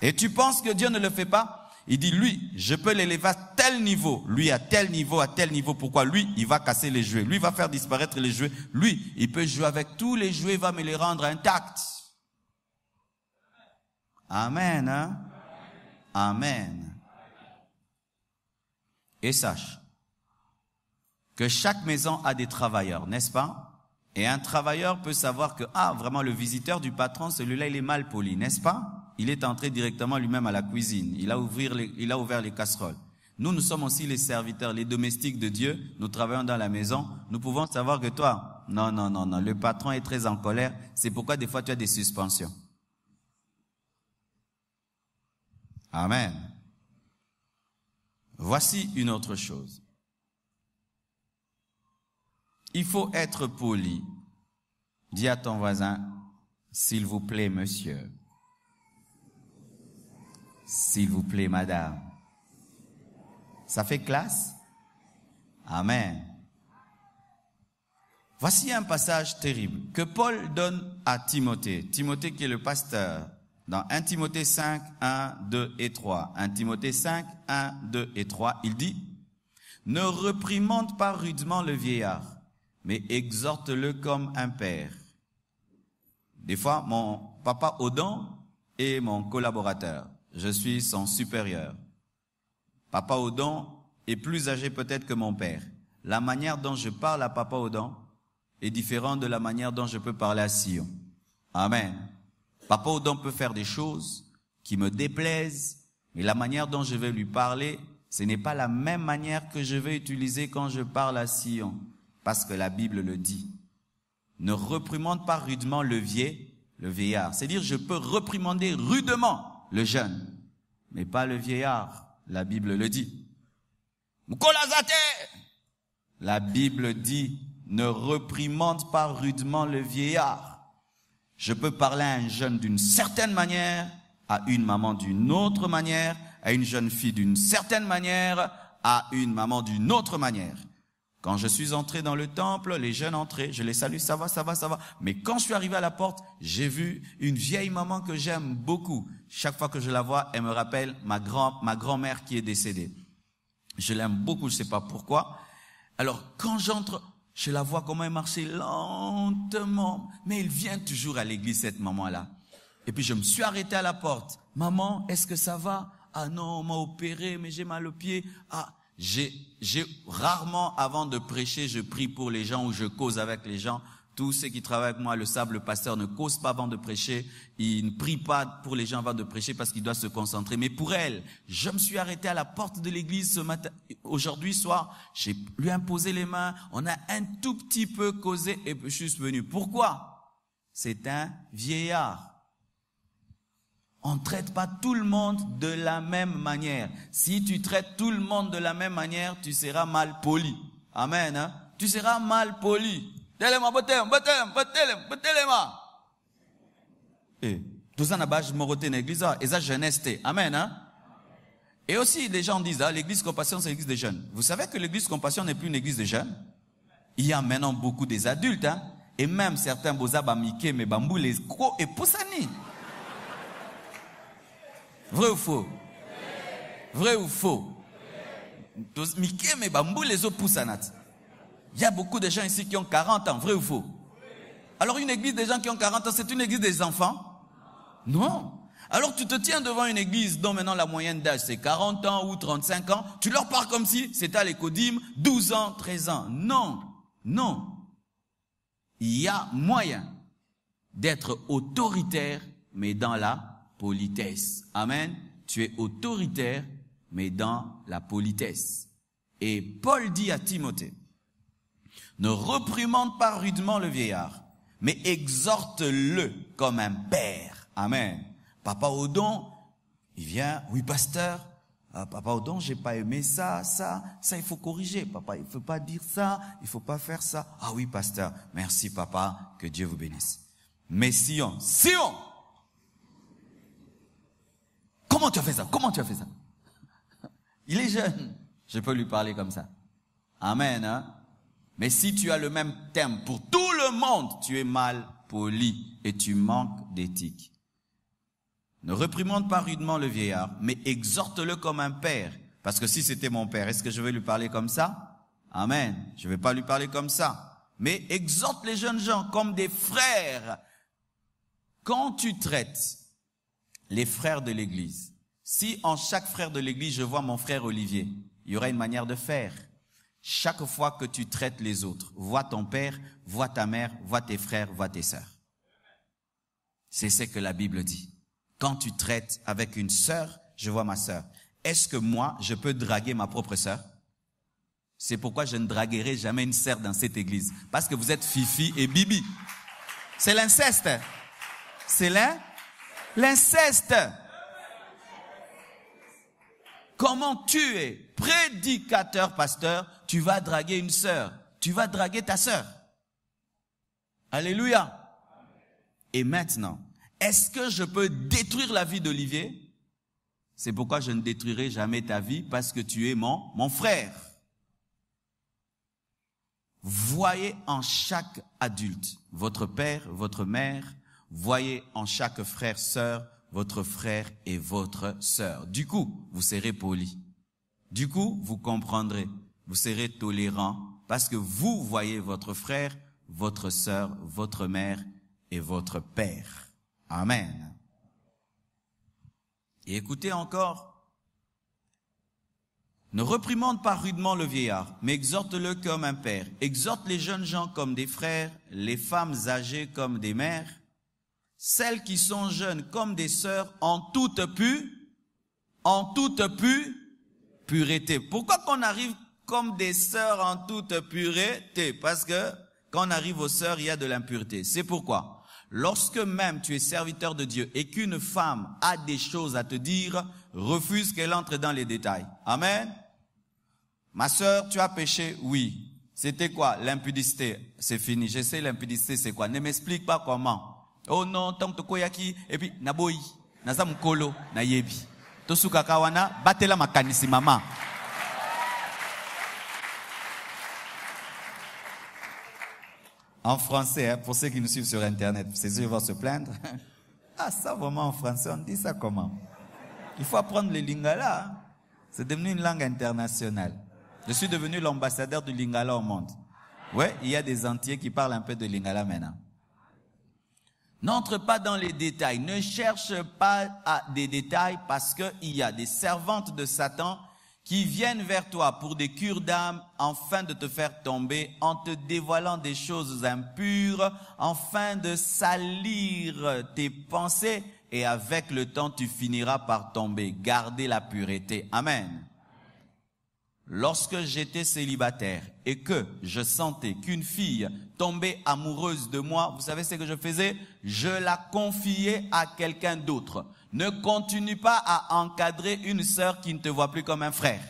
Et tu penses que Dieu ne le fait pas? Il dit, lui, je peux l'élever à tel niveau, lui à tel niveau, à tel niveau. Pourquoi Lui, il va casser les jouets. Lui, il va faire disparaître les jouets. Lui, il peut jouer avec tous les jouets, il va me les rendre intacts. Amen. Hein? Amen. Et sache que chaque maison a des travailleurs, n'est-ce pas Et un travailleur peut savoir que, ah, vraiment, le visiteur du patron, celui-là, il est mal poli, n'est-ce pas Il est entré directement lui-même à la cuisine. Il a, ouvert les, il a ouvert les casseroles. Nous, nous sommes aussi les serviteurs, les domestiques de Dieu. Nous travaillons dans la maison. Nous pouvons savoir que toi, non, non, non, non, le patron est très en colère. C'est pourquoi des fois tu as des suspensions. Amen. Voici une autre chose. Il faut être poli. Dis à ton voisin, s'il vous plaît, monsieur. S'il vous plaît, madame. Ça fait classe? Amen. Voici un passage terrible que Paul donne à Timothée. Timothée qui est le pasteur dans 1 Timothée 5, 1, 2 et 3. 1 Timothée 5, 1, 2 et 3, il dit, Ne reprimande pas rudement le vieillard, mais exhorte-le comme un père. Des fois, mon papa Odon est mon collaborateur. Je suis son supérieur. Papa Odon est plus âgé peut-être que mon père. La manière dont je parle à Papa Odon est différente de la manière dont je peux parler à Sion. Amen. Papa Odon peut faire des choses qui me déplaisent, mais la manière dont je vais lui parler, ce n'est pas la même manière que je vais utiliser quand je parle à Sion, parce que la Bible le dit. Ne reprimande pas rudement le vieil, le vieillard. C'est-à-dire, je peux reprimander rudement le jeune, mais pas le vieillard. La Bible le dit. La Bible dit, ne reprimande pas rudement le vieillard je peux parler à un jeune d'une certaine manière, à une maman d'une autre manière, à une jeune fille d'une certaine manière, à une maman d'une autre manière. Quand je suis entré dans le temple, les jeunes entraient, je les salue, ça va, ça va, ça va. Mais quand je suis arrivé à la porte, j'ai vu une vieille maman que j'aime beaucoup. Chaque fois que je la vois, elle me rappelle ma grand, ma mère qui est décédée. Je l'aime beaucoup, je sais pas pourquoi. Alors, quand j'entre, je la vois comment elle marchait lentement. Mais elle vient toujours à l'église, cette maman-là. Et puis je me suis arrêté à la porte. Maman, est-ce que ça va? Ah non, on m'a opéré, mais j'ai mal au pied. Ah, j'ai, j'ai rarement, avant de prêcher, je prie pour les gens ou je cause avec les gens tous ceux qui travaillent avec moi le sable, le pasteur ne cause pas avant de prêcher, il ne prie pas pour les gens avant de prêcher parce qu'il doit se concentrer. Mais pour elle, je me suis arrêté à la porte de l'église ce matin, aujourd'hui soir, j'ai lui imposé les mains, on a un tout petit peu causé et je suis venu. Pourquoi C'est un vieillard. On ne traite pas tout le monde de la même manière. Si tu traites tout le monde de la même manière, tu seras mal poli. Amen. Hein? Tu seras mal poli telema botem, botem, bottez botelema eh toza na bajimoko te l'Église ah, a, eza jeunesse amen hein? Et aussi, les gens disent, ah, l'église compassion, c'est l'église des jeunes. Vous savez que l'église compassion n'est plus une église des jeunes? Il y a maintenant beaucoup des adultes, hein? Et même certains bozab amiké, mais bambou, les co et poussani. Vrai ou faux? Vrai ou faux? Miké, mais bambou, les os poussanats. Il y a beaucoup de gens ici qui ont 40 ans, vrai ou faux Alors une église des gens qui ont 40 ans, c'est une église des enfants Non. Alors tu te tiens devant une église dont maintenant la moyenne d'âge c'est 40 ans ou 35 ans, tu leur parles comme si c'était à l'écodime, 12 ans, 13 ans. Non, non. Il y a moyen d'être autoritaire, mais dans la politesse. Amen. Tu es autoritaire, mais dans la politesse. Et Paul dit à Timothée, ne reprimande pas rudement le vieillard, mais exhorte-le comme un père. Amen. Papa Odon, il vient, oui pasteur, ah, papa Odon, j'ai pas aimé ça, ça, ça, il faut corriger, papa, il faut pas dire ça, il faut pas faire ça. Ah oui pasteur, merci papa, que Dieu vous bénisse. Mais Sion, Sion, comment tu as fait ça Comment tu as fait ça Il est jeune, je peux lui parler comme ça. Amen. Hein? Mais si tu as le même thème pour tout le monde, tu es mal poli et tu manques d'éthique. Ne réprimande pas rudement le vieillard, mais exhorte-le comme un père. Parce que si c'était mon père, est-ce que je vais lui parler comme ça Amen. Je ne vais pas lui parler comme ça. Mais exhorte les jeunes gens comme des frères. Quand tu traites les frères de l'Église, si en chaque frère de l'Église je vois mon frère Olivier, il y aura une manière de faire chaque fois que tu traites les autres. Vois ton père, vois ta mère, vois tes frères, vois tes sœurs. C'est ce que la Bible dit. Quand tu traites avec une sœur, je vois ma sœur. Est-ce que moi, je peux draguer ma propre sœur C'est pourquoi je ne draguerai jamais une sœur dans cette église. Parce que vous êtes Fifi et Bibi. C'est l'inceste. C'est l'inceste comment tu es prédicateur, pasteur, tu vas draguer une sœur, tu vas draguer ta sœur. Alléluia. Et maintenant, est-ce que je peux détruire la vie d'Olivier C'est pourquoi je ne détruirai jamais ta vie parce que tu es mon, mon frère. Voyez en chaque adulte votre père, votre mère, voyez en chaque frère, sœur, votre frère et votre sœur. Du coup, vous serez poli. Du coup, vous comprendrez. Vous serez tolérant parce que vous voyez votre frère, votre sœur, votre mère et votre père. Amen. Et écoutez encore. Ne reprimande pas rudement le vieillard, mais exhorte-le comme un père. Exhorte les jeunes gens comme des frères, les femmes âgées comme des mères, celles qui sont jeunes comme des sœurs en toute pu, en toute pu, pureté. Pourquoi qu'on arrive comme des sœurs en toute pureté? Parce que quand on arrive aux sœurs, il y a de l'impureté. C'est pourquoi. Lorsque même tu es serviteur de Dieu et qu'une femme a des choses à te dire, refuse qu'elle entre dans les détails. Amen. Ma sœur, tu as péché, oui. C'était quoi L'impudicité, c'est fini. Je sais l'impudicité, c'est quoi. Ne m'explique pas comment oh non naboyi naza batela makanisi mama en français, hein, pour ceux qui nous suivent sur Internet, c'est sûr, vont se plaindre. ah, ça, vraiment, en français, on dit ça comment Il faut apprendre le lingala. Hein. C'est devenu une langue internationale. Je suis devenu l'ambassadeur du lingala au monde. Ouais, il y a des entiers qui parlent un peu de lingala maintenant. N'entre pas dans les détails, ne cherche pas à des détails parce qu'il y a des servantes de Satan qui viennent vers toi pour des cures d'âme afin de te faire tomber en te dévoilant des choses impures, afin de salir tes pensées et avec le temps tu finiras par tomber. Gardez la pureté. Amen lorsque j'étais célibataire et que je sentais qu'une fille tombait amoureuse de moi, vous savez ce que je faisais Je la confiais à quelqu'un d'autre. Ne continue pas à encadrer une sœur qui ne te voit plus comme un frère.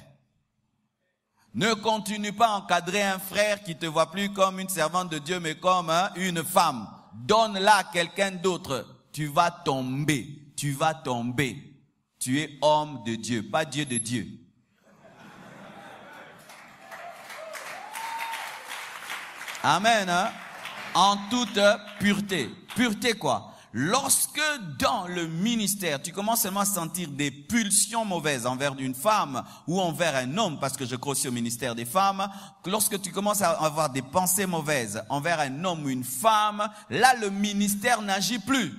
Ne continue pas à encadrer un frère qui te voit plus comme une servante de Dieu, mais comme hein, une femme. Donne-la à quelqu'un d'autre. Tu vas tomber. Tu vas tomber. Tu es homme de Dieu, pas Dieu de Dieu. Amen. Hein? En toute pureté. Pureté quoi Lorsque dans le ministère, tu commences seulement à sentir des pulsions mauvaises envers une femme ou envers un homme, parce que je crois aussi au ministère des femmes, lorsque tu commences à avoir des pensées mauvaises envers un homme ou une femme, là le ministère n'agit plus.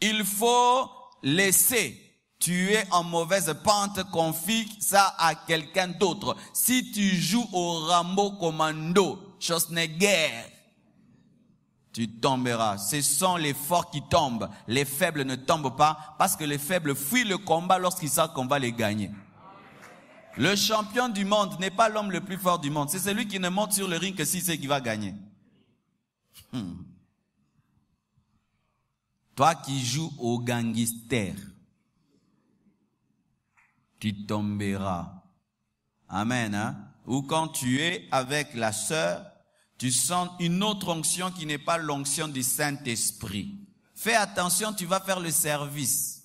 Il faut laisser. Tu es en mauvaise pente, confie ça à quelqu'un d'autre. Si tu joues au Rambo Commando, chose n'est guère tu tomberas. Ce sont les forts qui tombent. Les faibles ne tombent pas parce que les faibles fuient le combat lorsqu'ils savent qu'on va les gagner. Le champion du monde n'est pas l'homme le plus fort du monde. C'est celui qui ne monte sur le ring que si c'est qui va gagner. Hmm. Toi qui joues au gangster, tu tomberas. Amen. Hein? ou quand tu es avec la sœur, tu sens une autre onction qui n'est pas l'onction du Saint-Esprit. Fais attention, tu vas faire le service.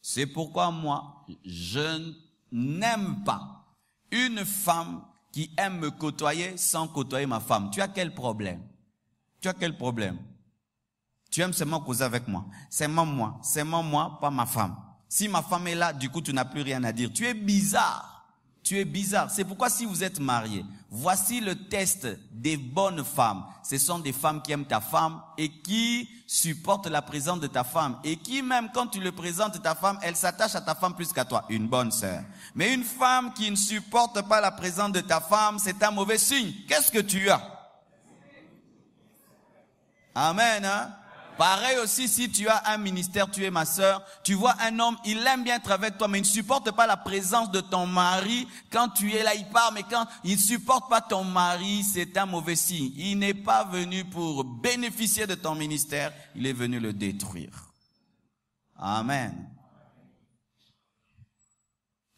C'est pourquoi moi, je n'aime pas une femme qui aime me côtoyer sans côtoyer ma femme. Tu as quel problème Tu as quel problème tu aimes seulement causer avec moi. Seulement moi. Seulement moi, pas ma femme. Si ma femme est là, du coup, tu n'as plus rien à dire. Tu es bizarre. Tu es bizarre. C'est pourquoi si vous êtes marié, voici le test des bonnes femmes. Ce sont des femmes qui aiment ta femme et qui supportent la présence de ta femme et qui même quand tu le présentes ta femme, elle s'attache à ta femme plus qu'à toi. Une bonne sœur. Mais une femme qui ne supporte pas la présence de ta femme, c'est un mauvais signe. Qu'est-ce que tu as? Amen, hein? Pareil aussi, si tu as un ministère, tu es ma sœur, tu vois un homme, il aime bien être avec toi, mais il ne supporte pas la présence de ton mari. Quand tu es là, il part, mais quand il ne supporte pas ton mari, c'est un mauvais signe. Il n'est pas venu pour bénéficier de ton ministère, il est venu le détruire. Amen.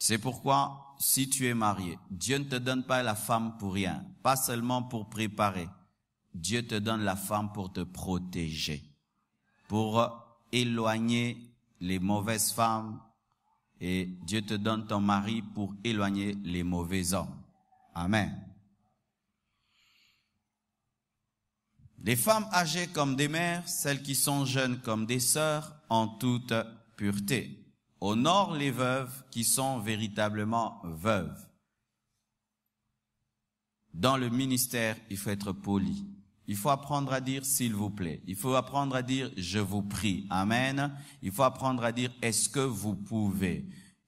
C'est pourquoi, si tu es marié, Dieu ne te donne pas la femme pour rien, pas seulement pour préparer. Dieu te donne la femme pour te protéger pour éloigner les mauvaises femmes et Dieu te donne ton mari pour éloigner les mauvais hommes. Amen. Les femmes âgées comme des mères, celles qui sont jeunes comme des sœurs, en toute pureté. Honore les veuves qui sont véritablement veuves. Dans le ministère, il faut être poli. Il faut apprendre à dire s'il vous plaît. Il faut apprendre à dire je vous prie. Amen. Il faut apprendre à dire est-ce que vous pouvez,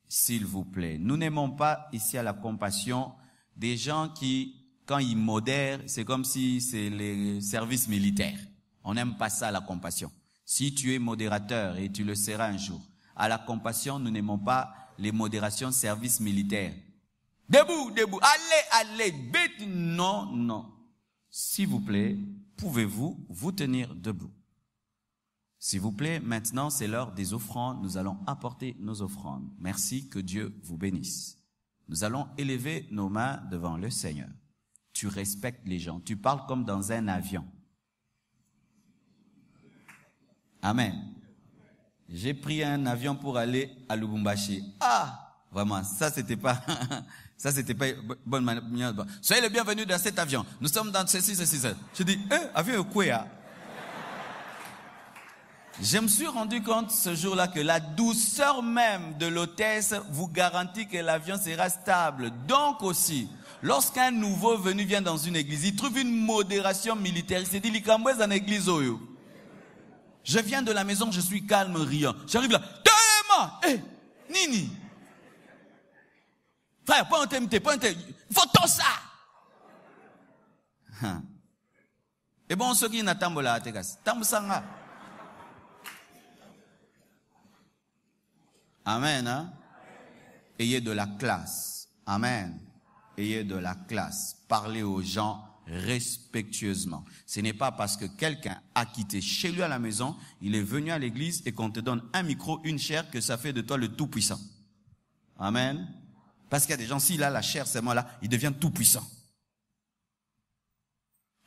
s'il vous plaît. Nous n'aimons pas ici à la compassion des gens qui, quand ils modèrent, c'est comme si c'est les services militaires. On n'aime pas ça, la compassion. Si tu es modérateur, et tu le seras un jour, à la compassion, nous n'aimons pas les modérations services militaires. Debout, debout, allez, allez, bête, non, non. S'il vous plaît, pouvez-vous vous tenir debout S'il vous plaît, maintenant c'est l'heure des offrandes. Nous allons apporter nos offrandes. Merci, que Dieu vous bénisse. Nous allons élever nos mains devant le Seigneur. Tu respectes les gens. Tu parles comme dans un avion. Amen. J'ai pris un avion pour aller à Lubumbashi. Ah, vraiment, ça c'était pas Ça, c'était pas bonne manière. Soyez le bienvenu dans cet avion. Nous sommes dans ceci, ceci, ceci. Je dis, hein, avion quoi hein? Je me suis rendu compte ce jour-là que la douceur même de l'hôtesse vous garantit que l'avion sera stable. Donc aussi, lorsqu'un nouveau venu vient dans une église, il trouve une modération militaire. Il s'est dit, en église, oh, Je viens de la maison, je suis calme, riant. J'arrive là, Téma! Eh, nini! Frère, pas tes pas faut ça. Et bon, ceux qui n'attendent pas là, tambo ça. Amen. Hein. Ayez de la classe. Amen. Ayez de la classe. Parlez aux gens respectueusement. Ce n'est pas parce que quelqu'un a quitté chez lui à la maison, il est venu à l'église et qu'on te donne un micro, une chair, que ça fait de toi le tout-puissant. Amen. Parce qu'il y a des gens, s'il a la chair moi là, il devient tout puissant.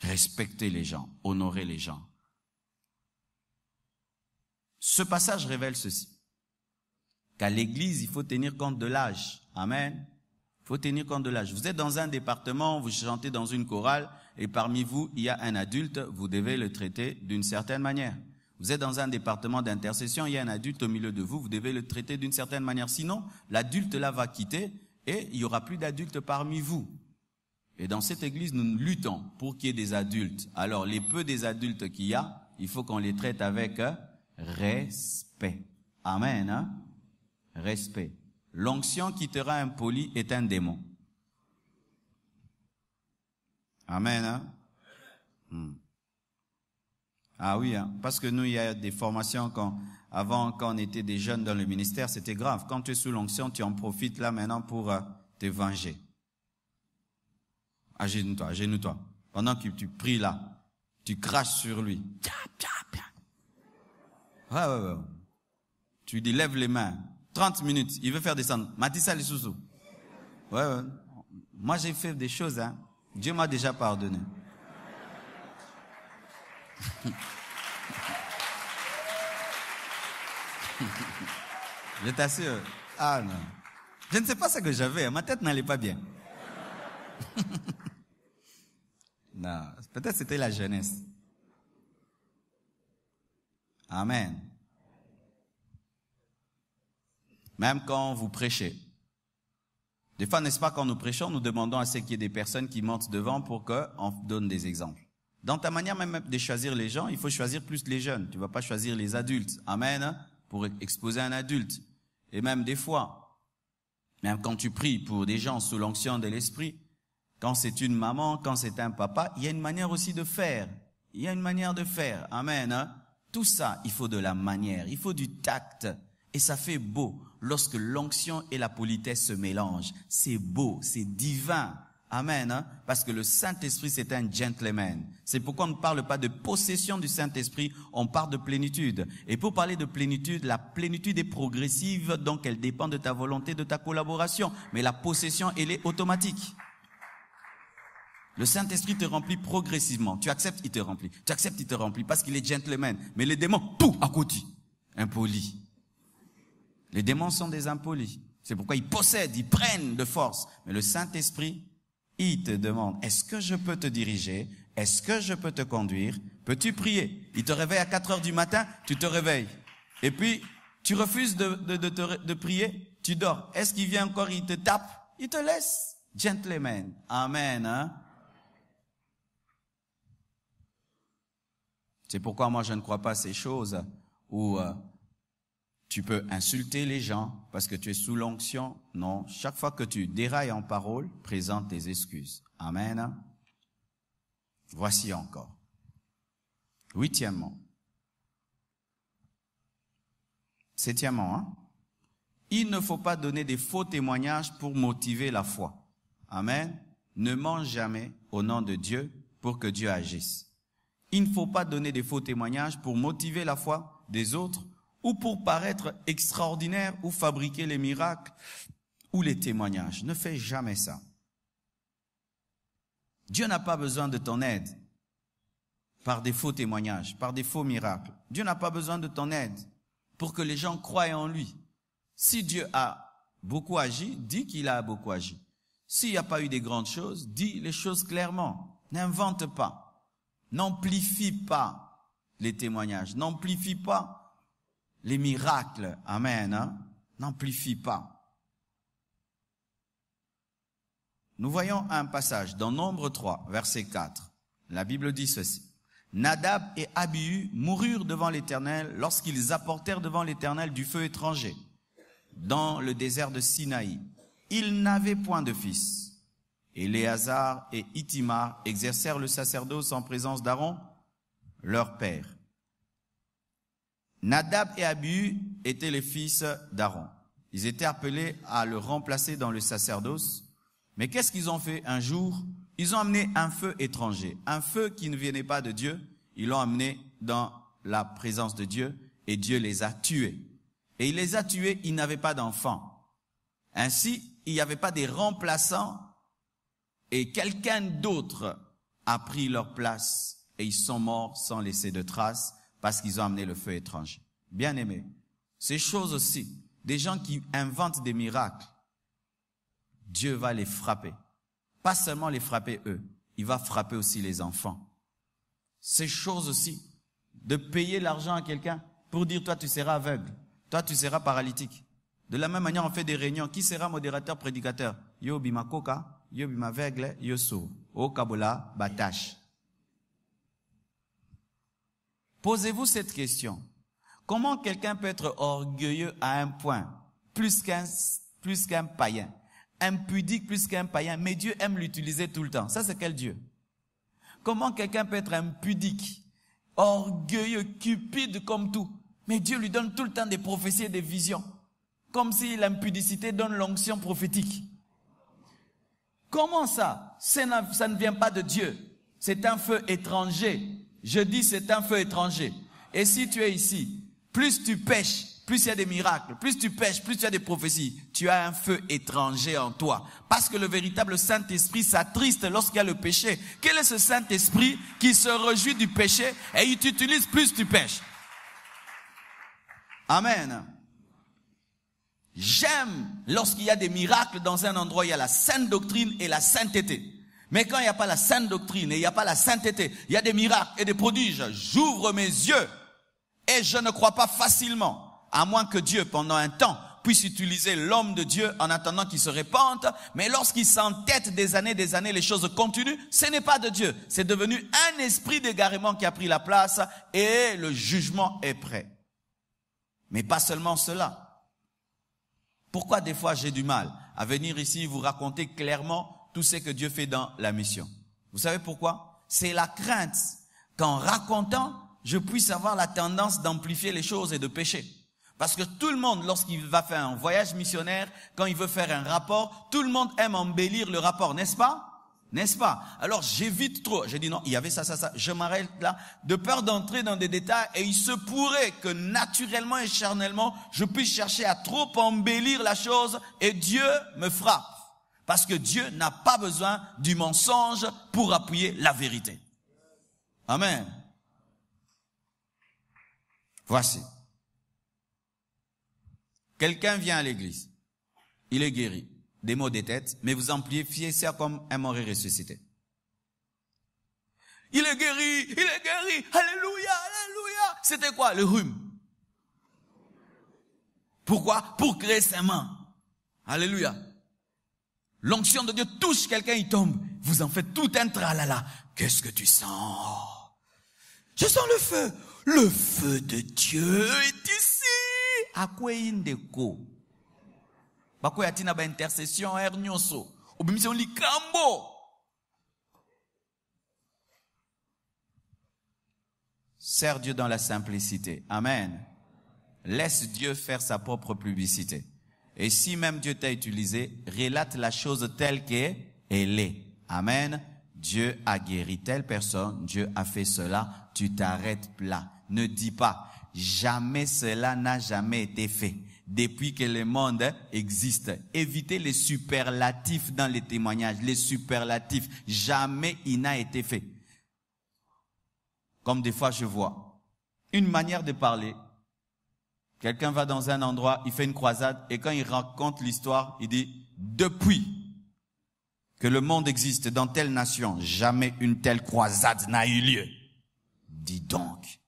Respectez les gens, honorez les gens. Ce passage révèle ceci. Qu'à l'église, il faut tenir compte de l'âge. Amen. Il faut tenir compte de l'âge. Vous êtes dans un département, vous chantez dans une chorale, et parmi vous, il y a un adulte, vous devez le traiter d'une certaine manière. Vous êtes dans un département d'intercession, il y a un adulte au milieu de vous, vous devez le traiter d'une certaine manière. Sinon, l'adulte là va quitter et il y aura plus d'adultes parmi vous. Et dans cette église, nous luttons pour qu'il y ait des adultes. Alors, les peu des adultes qu'il y a, il faut qu'on les traite avec euh, respect. Amen. Hein? Respect. L'onction qui te rend impoli est un démon. Amen. Hein? Hmm. Ah oui, hein? parce que nous, il y a des formations quand... Avant, quand on était des jeunes dans le ministère, c'était grave. Quand tu es sous l'onction, tu en profites là maintenant pour euh, te venger. Agène toi agène toi Pendant que tu pries là, tu craches sur lui. Ouais, ouais, ouais. Tu lui lève les mains. 30 minutes, il veut faire descendre. Matissa les Ouais, ouais. Moi, j'ai fait des choses, hein. Dieu m'a déjà pardonné. Je t'assure. Ah non. Je ne sais pas ce que j'avais. Hein. Ma tête n'allait pas bien. non. Peut-être c'était la jeunesse. Amen. Même quand vous prêchez. Des fois, n'est-ce pas, quand nous prêchons, nous demandons à ce qu'il y ait des personnes qui montent devant pour qu'on donne des exemples. Dans ta manière même de choisir les gens, il faut choisir plus les jeunes. Tu vas pas choisir les adultes. Amen. Hein pour exposer un adulte. Et même des fois, même quand tu pries pour des gens sous l'onction de l'esprit, quand c'est une maman, quand c'est un papa, il y a une manière aussi de faire. Il y a une manière de faire. Amen. Hein? Tout ça, il faut de la manière, il faut du tact. Et ça fait beau lorsque l'onction et la politesse se mélangent. C'est beau, c'est divin. Amen. Hein? Parce que le Saint-Esprit, c'est un gentleman. C'est pourquoi on ne parle pas de possession du Saint-Esprit, on parle de plénitude. Et pour parler de plénitude, la plénitude est progressive, donc elle dépend de ta volonté, de ta collaboration. Mais la possession, elle est automatique. Le Saint-Esprit te remplit progressivement. Tu acceptes, il te remplit. Tu acceptes, il te remplit parce qu'il est gentleman. Mais les démons, tout à côté, impolis. Les démons sont des impolis. C'est pourquoi ils possèdent, ils prennent de force. Mais le Saint-Esprit, il te demande, est-ce que je peux te diriger Est-ce que je peux te conduire Peux-tu prier Il te réveille à 4 heures du matin, tu te réveilles. Et puis, tu refuses de, de, prier, tu dors. Est-ce qu'il vient encore, il te tape Il te laisse. Gentlemen. Amen. Hein? C'est pourquoi moi je ne crois pas ces choses où euh, tu peux insulter les gens parce que tu es sous l'onction. Non, chaque fois que tu dérailles en parole, présente tes excuses. Amen. Voici encore. Huitièmement. Septièmement, hein. il ne faut pas donner des faux témoignages pour motiver la foi. Amen. Ne mange jamais au nom de Dieu pour que Dieu agisse. Il ne faut pas donner des faux témoignages pour motiver la foi des autres ou pour paraître extraordinaire ou fabriquer les miracles ou les témoignages. Ne fais jamais ça. Dieu n'a pas besoin de ton aide par des faux témoignages, par des faux miracles. Dieu n'a pas besoin de ton aide pour que les gens croient en lui. Si Dieu a beaucoup agi, dis qu'il a beaucoup agi. S'il n'y a pas eu des grandes choses, dis les choses clairement. N'invente pas. N'amplifie pas les témoignages. N'amplifie pas les miracles, Amen, hein. n'amplifient pas. Nous voyons un passage dans Nombre 3, verset 4. La Bible dit ceci. Nadab et Abihu moururent devant l'Éternel lorsqu'ils apportèrent devant l'Éternel du feu étranger dans le désert de Sinaï. Ils n'avaient point de fils. Et Léazar et Itimar exercèrent le sacerdoce en présence d'Aaron, leur père. Nadab et Abihu étaient les fils d'Aaron. Ils étaient appelés à le remplacer dans le sacerdoce. Mais qu'est-ce qu'ils ont fait un jour Ils ont amené un feu étranger, un feu qui ne venait pas de Dieu. Ils l'ont amené dans la présence de Dieu et Dieu les a tués. Et il les a tués, ils n'avaient pas d'enfants. Ainsi, il n'y avait pas de remplaçants et quelqu'un d'autre a pris leur place et ils sont morts sans laisser de traces parce qu'ils ont amené le feu étrange. Bien aimé, ces choses aussi, des gens qui inventent des miracles, Dieu va les frapper. Pas seulement les frapper eux, il va frapper aussi les enfants. Ces choses aussi, de payer l'argent à quelqu'un pour dire toi tu seras aveugle, toi tu seras paralytique. De la même manière, on fait des réunions. Qui sera modérateur, prédicateur Yo bimakoka, yo vegle, yo sourd. O kabola, batache. Posez-vous cette question. Comment quelqu'un peut être orgueilleux à un point, plus qu'un plus qu'un païen, impudique plus qu'un païen, mais Dieu aime l'utiliser tout le temps. Ça, c'est quel Dieu Comment quelqu'un peut être impudique, orgueilleux, cupide comme tout, mais Dieu lui donne tout le temps des prophéties et des visions, comme si l'impudicité donne l'onction prophétique. Comment ça Ça ne vient pas de Dieu. C'est un feu étranger je dis, c'est un feu étranger. Et si tu es ici, plus tu pêches, plus il y a des miracles, plus tu pêches, plus tu as des prophéties, tu as un feu étranger en toi. Parce que le véritable Saint-Esprit s'attriste lorsqu'il y a le péché. Quel est ce Saint-Esprit qui se réjouit du péché et il t'utilise plus tu pêches Amen. J'aime lorsqu'il y a des miracles dans un endroit, il y a la sainte doctrine et la sainteté. Mais quand il n'y a pas la sainte doctrine et il n'y a pas la sainteté, il y a des miracles et des prodiges, j'ouvre mes yeux et je ne crois pas facilement, à moins que Dieu, pendant un temps, puisse utiliser l'homme de Dieu en attendant qu'il se répande. Mais lorsqu'il s'entête des années, des années, les choses continuent, ce n'est pas de Dieu. C'est devenu un esprit d'égarement qui a pris la place et le jugement est prêt. Mais pas seulement cela. Pourquoi des fois j'ai du mal à venir ici vous raconter clairement tout ce que Dieu fait dans la mission. Vous savez pourquoi C'est la crainte qu'en racontant, je puisse avoir la tendance d'amplifier les choses et de pécher. Parce que tout le monde, lorsqu'il va faire un voyage missionnaire, quand il veut faire un rapport, tout le monde aime embellir le rapport, n'est-ce pas N'est-ce pas Alors j'évite trop. J'ai dit non, il y avait ça, ça, ça. Je m'arrête là, de peur d'entrer dans des détails. Et il se pourrait que naturellement et charnellement, je puisse chercher à trop embellir la chose et Dieu me frappe. Parce que Dieu n'a pas besoin du mensonge pour appuyer la vérité. Amen. Voici. Quelqu'un vient à l'église. Il est guéri. Des maux de tête. Mais vous amplifiez ça comme un mort ressuscité. Il est guéri. Il est guéri. Alléluia. Alléluia. C'était quoi? Le rhume. Pourquoi? Pour créer ses mains. Alléluia l'onction de Dieu touche quelqu'un, il tombe. Vous en faites tout un tralala. Qu'est-ce que tu sens Je sens le feu. Le feu de Dieu est ici. À quoi tina ba intercession Sers Dieu dans la simplicité. Amen. Laisse Dieu faire sa propre publicité. Et si même Dieu t'a utilisé, relate la chose telle qu'elle est. Amen. Dieu a guéri telle personne, Dieu a fait cela, tu t'arrêtes là. Ne dis pas, jamais cela n'a jamais été fait depuis que le monde existe. Évitez les superlatifs dans les témoignages, les superlatifs. Jamais il n'a été fait. Comme des fois je vois. Une manière de parler, Quelqu'un va dans un endroit, il fait une croisade, et quand il raconte l'histoire, il dit, depuis que le monde existe dans telle nation, jamais une telle croisade n'a eu lieu. Dis donc.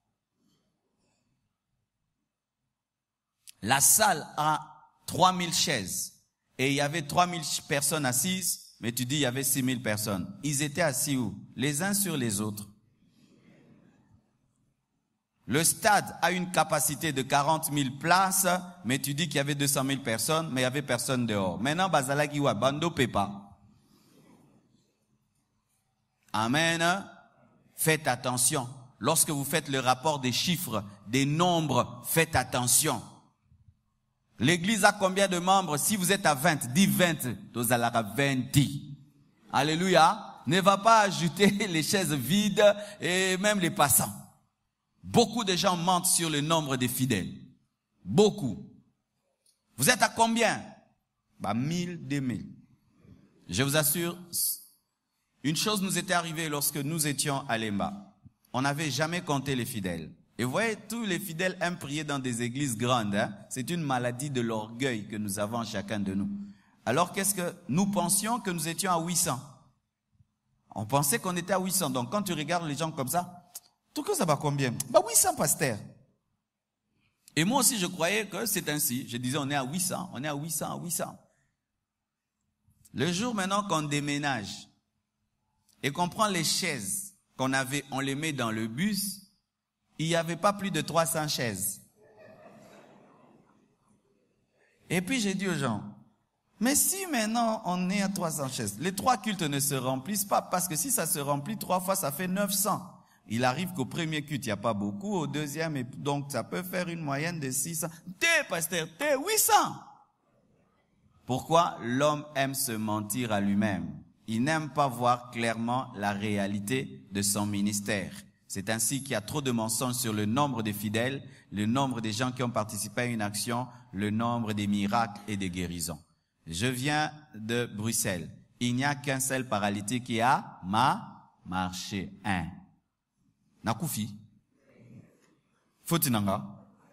La salle a 3000 chaises et il y avait 3000 personnes assises, mais tu dis il y avait 6000 personnes. Ils étaient assis où Les uns sur les autres. Le stade a une capacité de 40 000 places, mais tu dis qu'il y avait 200 000 personnes, mais il y avait personne dehors. Maintenant, Bazalagiwa Bando Pepa. Amen. Faites attention. Lorsque vous faites le rapport des chiffres, des nombres, faites attention. L'église a combien de membres? Si vous êtes à 20, dis 20, 20. Alléluia. Ne va pas ajouter les chaises vides et même les passants. Beaucoup de gens mentent sur le nombre des fidèles. Beaucoup. Vous êtes à combien Bah, 1000, 2000. Je vous assure, une chose nous était arrivée lorsque nous étions à Lemba. On n'avait jamais compté les fidèles. Et vous voyez, tous les fidèles aiment dans des églises grandes. Hein, c'est une maladie de l'orgueil que nous avons chacun de nous. Alors qu'est-ce que nous pensions que nous étions à 800 On pensait qu'on était à 800. Donc quand tu regardes les gens comme ça, tout ça va combien Bah 800 pasteurs. Et moi aussi, je croyais que c'est ainsi. Je disais, on est à 800, on est à 800, à 800. Le jour maintenant qu'on déménage et qu'on prend les chaises qu'on avait, on les met dans le bus, il n'y avait pas plus de 300 chaises. Et puis j'ai dit aux gens, mais si maintenant on est à 300 chaises, les trois cultes ne se remplissent pas, parce que si ça se remplit trois fois, ça fait 900. Il arrive qu'au premier culte, il n'y a pas beaucoup, au deuxième, et donc ça peut faire une moyenne de 600. T'es, pasteur, t'es 800. Pourquoi l'homme aime se mentir à lui-même Il n'aime pas voir clairement la réalité de son ministère. C'est ainsi qu'il y a trop de mensonges sur le nombre des fidèles, le nombre des gens qui ont participé à une action, le nombre des miracles et des guérisons. Je viens de Bruxelles. Il n'y a qu'un seul paralytique qui a ma marché. Un nakufi faut hein?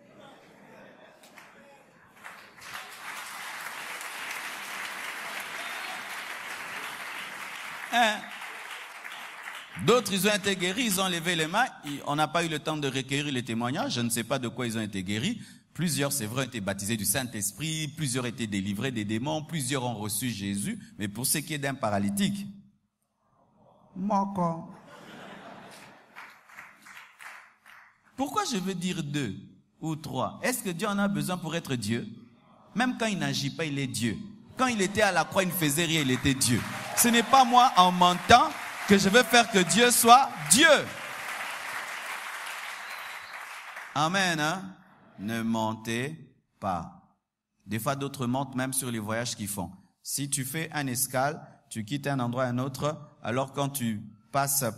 D'autres, ils ont été guéris, ils ont levé les mains, on n'a pas eu le temps de recueillir les témoignages, je ne sais pas de quoi ils ont été guéris. Plusieurs, c'est vrai, ont été baptisés du Saint-Esprit, plusieurs ont été délivrés des démons, plusieurs ont reçu Jésus, mais pour ce qui est d'un paralytique, Pourquoi je veux dire deux ou trois Est-ce que Dieu en a besoin pour être Dieu Même quand il n'agit pas, il est Dieu. Quand il était à la croix, il ne faisait rien, il était Dieu. Ce n'est pas moi en mentant que je veux faire que Dieu soit Dieu. Amen. Hein? Ne mentez pas. Des fois, d'autres mentent même sur les voyages qu'ils font. Si tu fais un escale, tu quittes un endroit à un autre, alors quand tu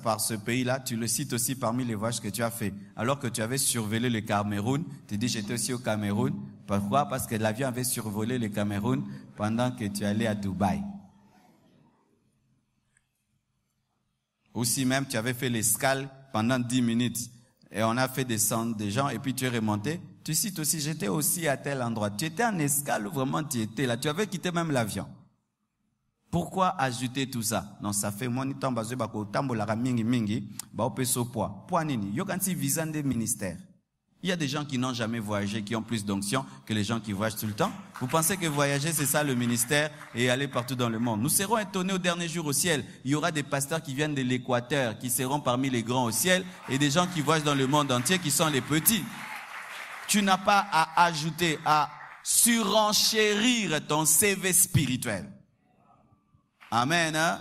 par ce pays-là, tu le cites aussi parmi les voyages que tu as fait. Alors que tu avais survolé le Cameroun, tu dis j'étais aussi au Cameroun. Pourquoi Parce que l'avion avait survolé le Cameroun pendant que tu allais à Dubaï. Ou si même, tu avais fait l'escale pendant 10 minutes et on a fait descendre des gens et puis tu es remonté. Tu cites aussi, j'étais aussi à tel endroit. Tu étais en escale ou vraiment tu étais là. Tu avais quitté même l'avion pourquoi ajouter tout ça non poids ministère il y a des gens qui n'ont jamais voyagé, qui ont plus d'onction que les gens qui voyagent tout le temps. Vous pensez que voyager, c'est ça le ministère et aller partout dans le monde. Nous serons étonnés au dernier jour au ciel. Il y aura des pasteurs qui viennent de l'Équateur, qui seront parmi les grands au ciel, et des gens qui voyagent dans le monde entier, qui sont les petits. Tu n'as pas à ajouter, à surenchérir ton CV spirituel. Amen. Hein?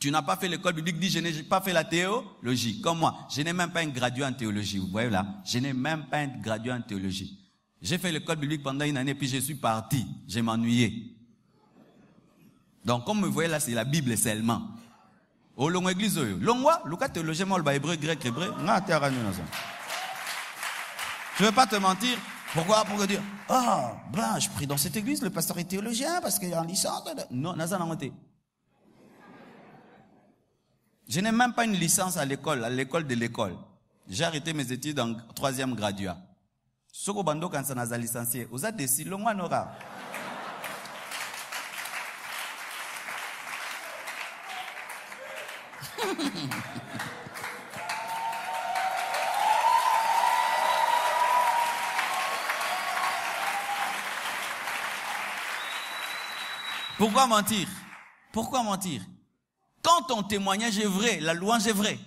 Tu n'as pas fait l'école biblique, dis je n'ai pas fait la théologie, comme moi. Je n'ai même pas un gradué en théologie, vous voyez là. Je n'ai même pas un gradué en théologie. J'ai fait l'école biblique pendant une année, puis je suis parti. j'ai m'ennuyais. Donc, comme vous voyez là, c'est la Bible seulement. Au oh, long église, oh. théologie, hébreu, grec, hébreu, Tu veux pas te mentir, pourquoi Pour dire, ah, oh, ben, je prie dans cette église, le pasteur est théologien, parce qu'il a une licence. Non, Nazan a monté. Je n'ai même pas une licence à l'école, à l'école de l'école. J'ai arrêté mes études en troisième graduat. Soko bando quand ça n'a licencié, vous avez décidé, moins aura. Pourquoi mentir Pourquoi mentir Quand ton témoignage est vrai, la louange est vraie.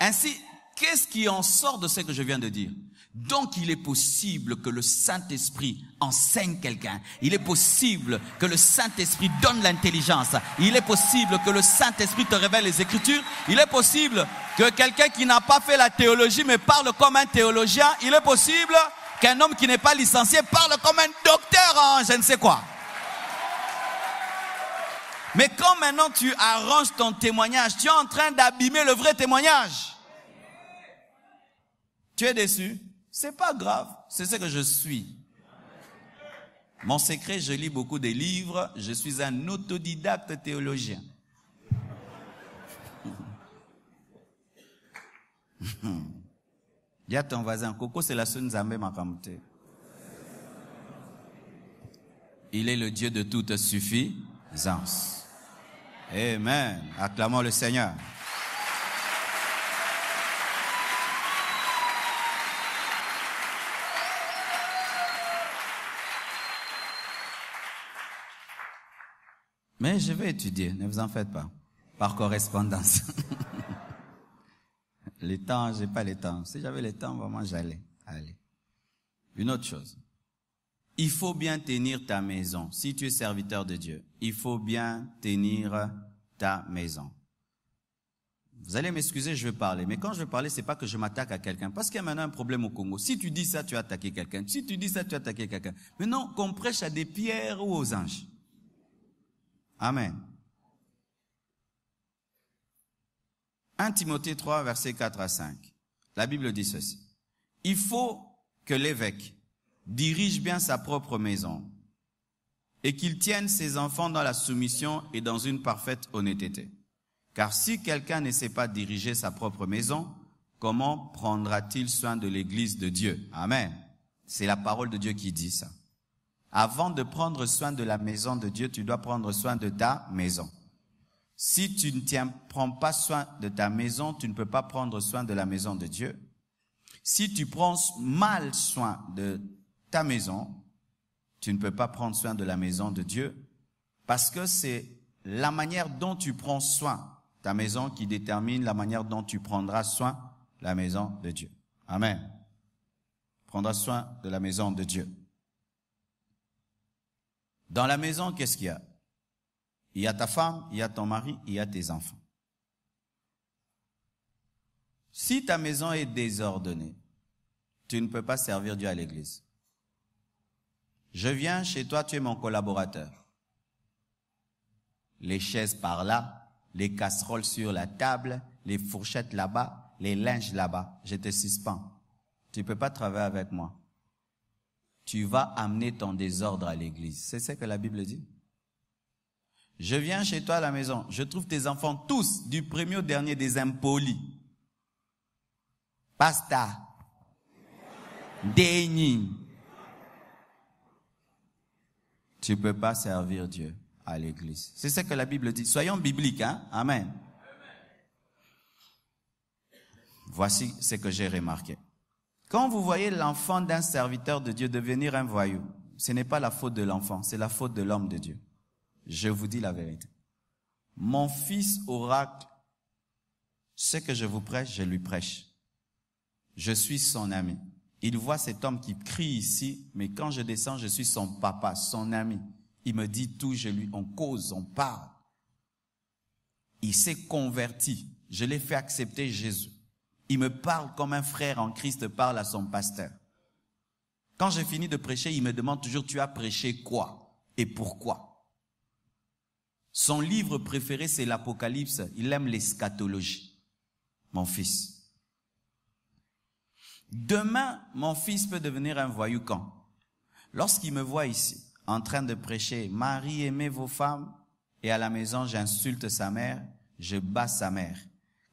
Ainsi, qu'est-ce qui en sort de ce que je viens de dire donc il est possible que le Saint-Esprit enseigne quelqu'un. Il est possible que le Saint-Esprit donne l'intelligence. Il est possible que le Saint-Esprit te révèle les Écritures. Il est possible que quelqu'un qui n'a pas fait la théologie mais parle comme un théologien. Il est possible qu'un homme qui n'est pas licencié parle comme un docteur en je ne sais quoi. Mais quand maintenant tu arranges ton témoignage, tu es en train d'abîmer le vrai témoignage. Tu es déçu C'est pas grave, c'est ce que je suis. Mon secret, je lis beaucoup de livres, je suis un autodidacte théologien. y a ton voisin, Coco, c'est la m'a Makamte. Il est le Dieu de toute suffisance. Amen. Acclamons le Seigneur. Mais je vais étudier, ne vous en faites pas, par correspondance. le temps, j'ai pas le temps. Si j'avais le temps, vraiment, j'allais. Allez. Une autre chose. Il faut bien tenir ta maison. Si tu es serviteur de Dieu, il faut bien tenir ta maison. Vous allez m'excuser, je veux parler. Mais quand je veux parler, c'est pas que je m'attaque à quelqu'un. Parce qu'il y a maintenant un problème au Congo. Si tu dis ça, tu as attaqué quelqu'un. Si tu dis ça, tu as attaqué quelqu'un. non, qu'on prêche à des pierres ou aux anges. Amen. 1 Timothée 3, verset 4 à 5. La Bible dit ceci. Il faut que l'évêque dirige bien sa propre maison et qu'il tienne ses enfants dans la soumission et dans une parfaite honnêteté. Car si quelqu'un ne sait pas diriger sa propre maison, comment prendra-t-il soin de l'église de Dieu Amen. C'est la parole de Dieu qui dit ça. Avant de prendre soin de la maison de Dieu, tu dois prendre soin de ta maison. Si tu ne prends pas soin de ta maison, tu ne peux pas prendre soin de la maison de Dieu. Si tu prends mal soin de ta maison, tu ne peux pas prendre soin de la maison de Dieu parce que c'est la manière dont tu prends soin ta maison qui détermine la manière dont tu prendras soin la maison de Dieu. Amen. Prendras soin de la maison de Dieu. Dans la maison, qu'est-ce qu'il y a Il y a ta femme, il y a ton mari, il y a tes enfants. Si ta maison est désordonnée, tu ne peux pas servir Dieu à l'église. Je viens chez toi, tu es mon collaborateur. Les chaises par là, les casseroles sur la table, les fourchettes là-bas, les linges là-bas. Je te suspends. Tu peux pas travailler avec moi. Tu vas amener ton désordre à l'église. C'est ce que la Bible dit. Je viens chez toi à la maison. Je trouve tes enfants tous, du premier au dernier, des impolis. Pasta. Déni tu ne peux pas servir Dieu à l'église. C'est ce que la Bible dit. Soyons bibliques, hein? Amen. Voici ce que j'ai remarqué. Quand vous voyez l'enfant d'un serviteur de Dieu devenir un voyou, ce n'est pas la faute de l'enfant, c'est la faute de l'homme de Dieu. Je vous dis la vérité. Mon fils oracle, ce que je vous prêche, je lui prêche. Je suis son ami. Il voit cet homme qui crie ici, mais quand je descends, je suis son papa, son ami. Il me dit tout, je lui, on cause, on parle. Il s'est converti. Je l'ai fait accepter Jésus. Il me parle comme un frère en Christ parle à son pasteur. Quand j'ai fini de prêcher, il me demande toujours, tu as prêché quoi et pourquoi? Son livre préféré, c'est l'Apocalypse. Il aime l'escatologie. Mon fils, Demain, mon fils peut devenir un voyou quand Lorsqu'il me voit ici, en train de prêcher, Marie, aimez vos femmes, et à la maison, j'insulte sa mère, je bats sa mère.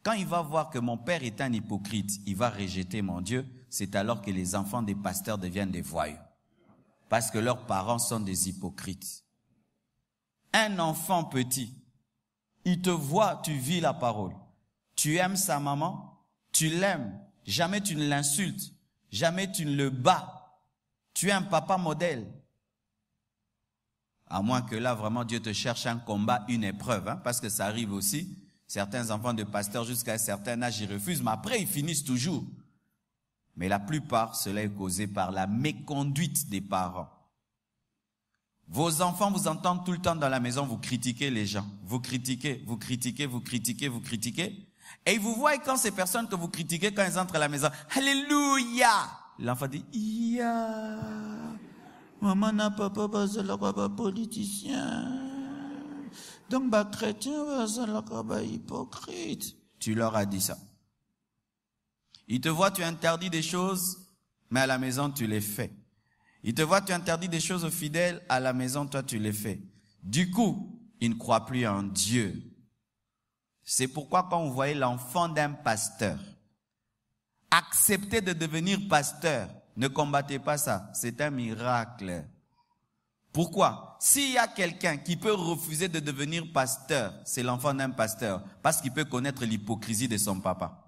Quand il va voir que mon père est un hypocrite, il va rejeter mon Dieu, c'est alors que les enfants des pasteurs deviennent des voyous. Parce que leurs parents sont des hypocrites. Un enfant petit, il te voit, tu vis la parole. Tu aimes sa maman, tu l'aimes, Jamais tu ne l'insultes. Jamais tu ne le bats. Tu es un papa modèle. À moins que là, vraiment, Dieu te cherche un combat, une épreuve, hein, parce que ça arrive aussi. Certains enfants de pasteurs jusqu'à un certain âge, ils refusent, mais après, ils finissent toujours. Mais la plupart, cela est causé par la méconduite des parents. Vos enfants vous entendent tout le temps dans la maison, vous critiquez les gens, vous critiquez, vous critiquez, vous critiquez, vous critiquez. Et ils vous voient quand ces personnes que vous critiquez, quand ils entrent à la maison, Alléluia L'enfant dit, Maman papa, politicien. Donc, bah, chrétien, hypocrite. Tu leur as dit ça. Ils te voient, tu interdis des choses, mais à la maison, tu les fais. Ils te voient, tu interdis des choses aux fidèles, à la maison, toi, tu les fais. Du coup, ils ne croient plus en Dieu. C'est pourquoi quand vous voyez l'enfant d'un pasteur, accepter de devenir pasteur, ne combattez pas ça, c'est un miracle. Pourquoi S'il y a quelqu'un qui peut refuser de devenir pasteur, c'est l'enfant d'un pasteur, parce qu'il peut connaître l'hypocrisie de son papa.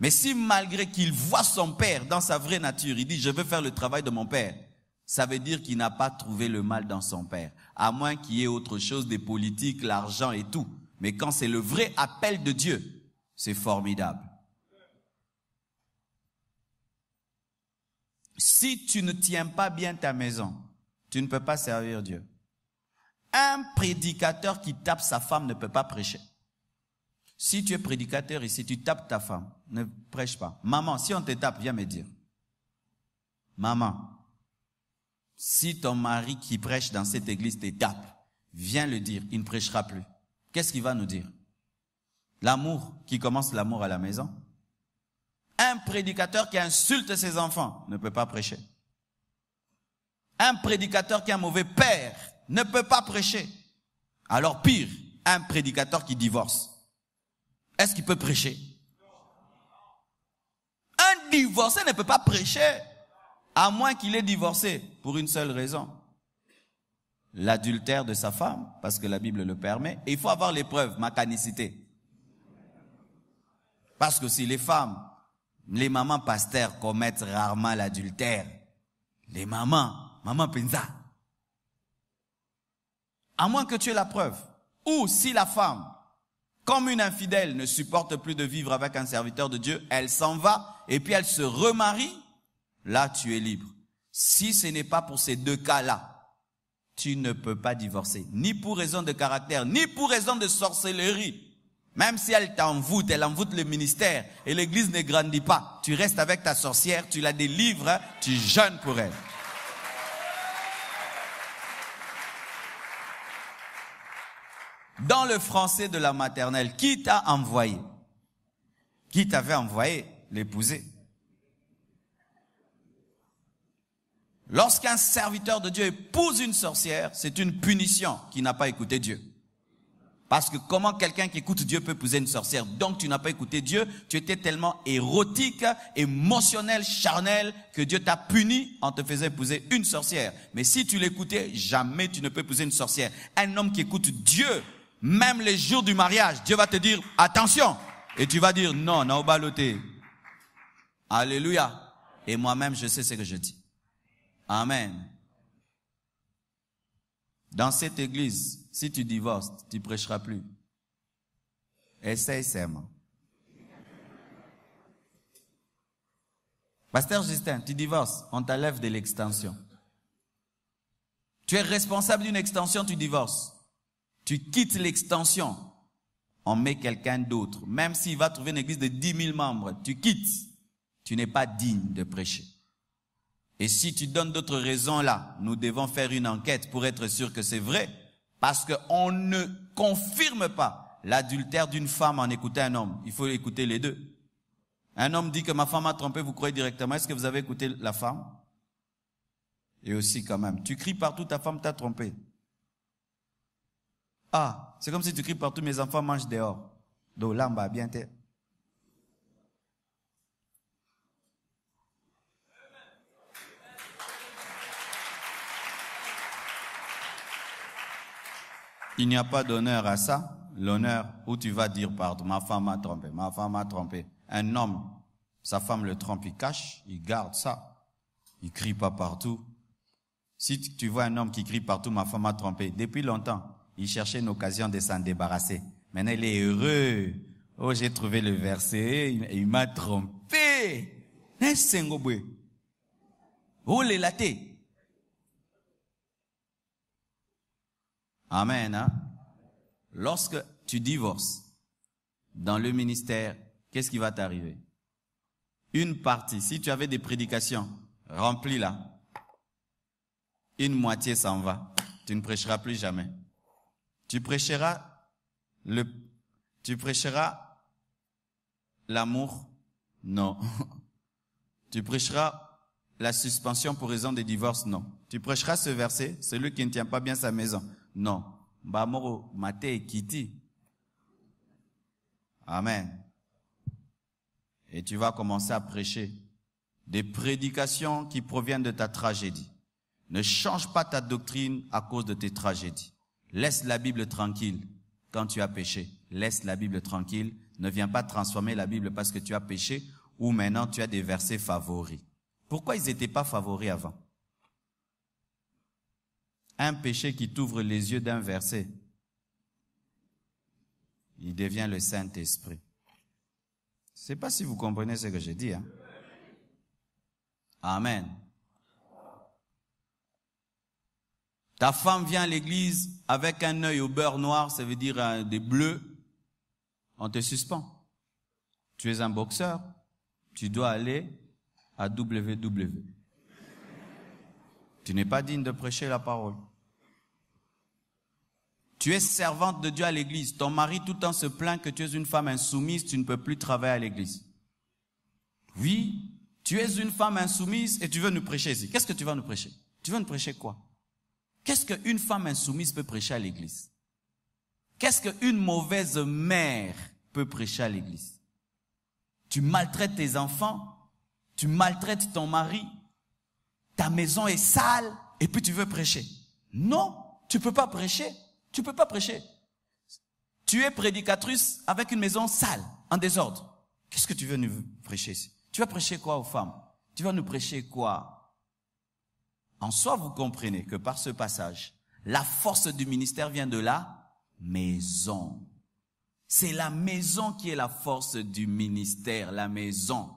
Mais si malgré qu'il voit son père dans sa vraie nature, il dit je veux faire le travail de mon père, ça veut dire qu'il n'a pas trouvé le mal dans son père, à moins qu'il y ait autre chose des politiques, l'argent et tout. Mais quand c'est le vrai appel de Dieu, c'est formidable. Si tu ne tiens pas bien ta maison, tu ne peux pas servir Dieu. Un prédicateur qui tape sa femme ne peut pas prêcher. Si tu es prédicateur et si tu tapes ta femme, ne prêche pas. Maman, si on te tape, viens me dire. Maman, si ton mari qui prêche dans cette église te tape, viens le dire, il ne prêchera plus. Qu'est-ce qu'il va nous dire L'amour, qui commence l'amour à la maison. Un prédicateur qui insulte ses enfants ne peut pas prêcher. Un prédicateur qui a un mauvais père ne peut pas prêcher. Alors pire, un prédicateur qui divorce. Est-ce qu'il peut prêcher Un divorcé ne peut pas prêcher, à moins qu'il ait divorcé pour une seule raison l'adultère de sa femme, parce que la Bible le permet. Et il faut avoir les l'épreuve, canicité. Parce que si les femmes, les mamans pasteurs commettent rarement l'adultère, les mamans, maman Penza, à moins que tu aies la preuve, ou si la femme, comme une infidèle, ne supporte plus de vivre avec un serviteur de Dieu, elle s'en va et puis elle se remarie, là tu es libre. Si ce n'est pas pour ces deux cas-là, tu ne peux pas divorcer, ni pour raison de caractère, ni pour raison de sorcellerie. Même si elle t'envoûte, elle envoûte le ministère et l'église ne grandit pas. Tu restes avec ta sorcière, tu la délivres, tu jeûnes pour elle. Dans le français de la maternelle, qui t'a envoyé Qui t'avait envoyé l'épouser Lorsqu'un serviteur de Dieu épouse une sorcière, c'est une punition qui n'a pas écouté Dieu. Parce que comment quelqu'un qui écoute Dieu peut épouser une sorcière Donc tu n'as pas écouté Dieu, tu étais tellement érotique, émotionnel, charnel, que Dieu t'a puni en te faisant épouser une sorcière. Mais si tu l'écoutais, jamais tu ne peux épouser une sorcière. Un homme qui écoute Dieu, même les jours du mariage, Dieu va te dire attention. Et tu vas dire non, naobaloté. Alléluia. Et moi-même, je sais ce que je dis. Amen. Dans cette église, si tu divorces, tu prêcheras plus. Essaye seulement. Pasteur Justin, tu divorces, on t'enlève de l'extension. Tu es responsable d'une extension, tu divorces. Tu quittes l'extension, on met quelqu'un d'autre. Même s'il va trouver une église de 10 000 membres, tu quittes. Tu n'es pas digne de prêcher. Et si tu donnes d'autres raisons là, nous devons faire une enquête pour être sûr que c'est vrai, parce qu'on ne confirme pas l'adultère d'une femme en écoutant un homme. Il faut écouter les deux. Un homme dit que ma femme a trompé, vous croyez directement. Est-ce que vous avez écouté la femme Et aussi quand même, tu cries partout, ta femme t'a trompé. Ah, c'est comme si tu cries partout, mes enfants mangent dehors. Donc là, bien terre. Il n'y a pas d'honneur à ça. L'honneur où tu vas dire, pardon, ma femme m'a trompé, ma femme m'a trompé. Un homme, sa femme le trompe, il cache, il garde ça. Il crie pas partout. Si tu vois un homme qui crie partout, ma femme m'a trompé, depuis longtemps, il cherchait une occasion de s'en débarrasser. Maintenant, il est heureux. Oh, j'ai trouvé le verset, il, m'a trompé. N'est-ce hein, Oh, les latés. Amen. Hein? Lorsque tu divorces dans le ministère, qu'est-ce qui va t'arriver Une partie, si tu avais des prédications, remplis là, Une moitié s'en va. Tu ne prêcheras plus jamais. Tu prêcheras le, tu prêcheras l'amour? Non. tu prêcheras la suspension pour raison de divorce? Non. Tu prêcheras ce verset, celui qui ne tient pas bien sa maison non mate amen et tu vas commencer à prêcher des prédications qui proviennent de ta tragédie ne change pas ta doctrine à cause de tes tragédies laisse la bible tranquille quand tu as péché laisse la bible tranquille ne viens pas transformer la bible parce que tu as péché ou maintenant tu as des versets favoris pourquoi ils n'étaient pas favoris avant un péché qui t'ouvre les yeux d'un verset, il devient le Saint-Esprit. Je sais pas si vous comprenez ce que je dis. Hein? Amen. Ta femme vient à l'église avec un œil au beurre noir, ça veut dire euh, des bleus. On te suspend. Tu es un boxeur. Tu dois aller à WW. tu n'es pas digne de prêcher la parole. Tu es servante de Dieu à l'église. Ton mari tout le temps se plaint que tu es une femme insoumise, tu ne peux plus travailler à l'église. Oui, tu es une femme insoumise et tu veux nous prêcher ici. Qu'est-ce que tu vas nous prêcher Tu veux nous prêcher quoi Qu'est-ce qu'une femme insoumise peut prêcher à l'église Qu'est-ce qu'une mauvaise mère peut prêcher à l'église Tu maltraites tes enfants, tu maltraites ton mari, ta maison est sale et puis tu veux prêcher. Non, tu peux pas prêcher. Tu peux pas prêcher. Tu es prédicatrice avec une maison sale, en désordre. Qu'est-ce que tu veux nous prêcher Tu vas prêcher quoi aux femmes Tu vas nous prêcher quoi En soi, vous comprenez que par ce passage, la force du ministère vient de la maison. C'est la maison qui est la force du ministère, la maison.